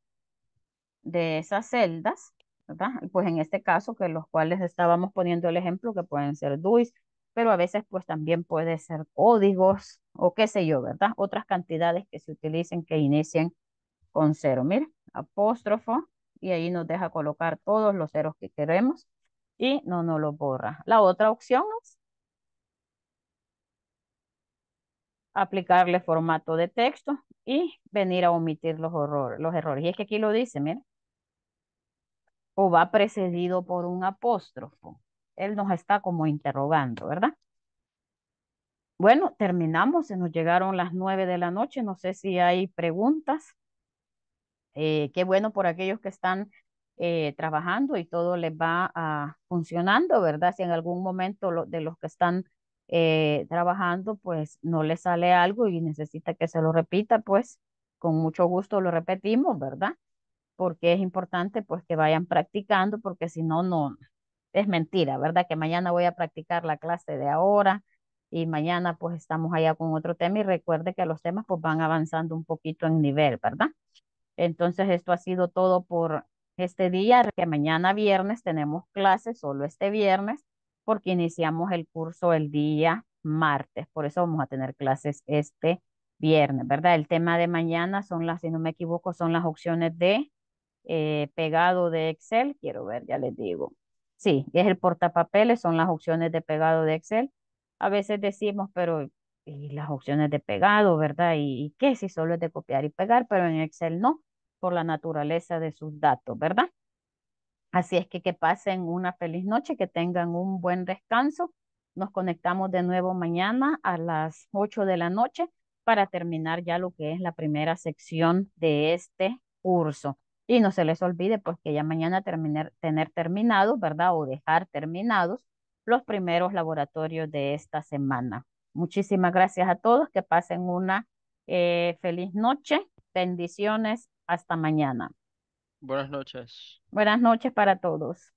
de esas celdas, ¿verdad? Pues en este caso que los cuales estábamos poniendo el ejemplo que pueden ser DUIs, pero a veces pues también puede ser códigos o qué sé yo, ¿verdad? Otras cantidades que se utilicen que inicien con cero. Miren, apóstrofo y ahí nos deja colocar todos los ceros que queremos y no nos lo borra. La otra opción es aplicarle formato de texto y venir a omitir los, los errores. Y es que aquí lo dice, miren. O va precedido por un apóstrofo. Él nos está como interrogando, ¿verdad? Bueno, terminamos. Se nos llegaron las nueve de la noche. No sé si hay preguntas. Eh, qué bueno por aquellos que están eh, trabajando y todo les va a, ah, funcionando, ¿verdad? Si en algún momento de los que están eh, trabajando, pues no les sale algo y necesita que se lo repita, pues con mucho gusto lo repetimos, ¿verdad? Porque es importante pues que vayan practicando, porque si no, no, es mentira, ¿verdad? Que mañana voy a practicar la clase de ahora y mañana pues estamos allá con otro tema y recuerde que los temas pues van avanzando un poquito en nivel, ¿verdad? Entonces, esto ha sido todo por este día, que mañana viernes tenemos clases, solo este viernes, porque iniciamos el curso el día martes. Por eso vamos a tener clases este viernes, ¿verdad? El tema de mañana son las, si no me equivoco, son las opciones de eh, pegado de Excel. Quiero ver, ya les digo. Sí, es el portapapeles, son las opciones de pegado de Excel. A veces decimos, pero y las opciones de pegado, ¿verdad? y qué si solo es de copiar y pegar? Pero en Excel no por la naturaleza de sus datos, ¿verdad? Así es que que pasen una feliz noche, que tengan un buen descanso. Nos conectamos de nuevo mañana a las 8 de la noche para terminar ya lo que es la primera sección de este curso. Y no se les olvide pues que ya mañana terminar, tener terminados, ¿verdad? O dejar terminados los primeros laboratorios de esta semana. Muchísimas gracias a todos, que pasen una eh, feliz noche, bendiciones hasta mañana. Buenas noches. Buenas noches para todos.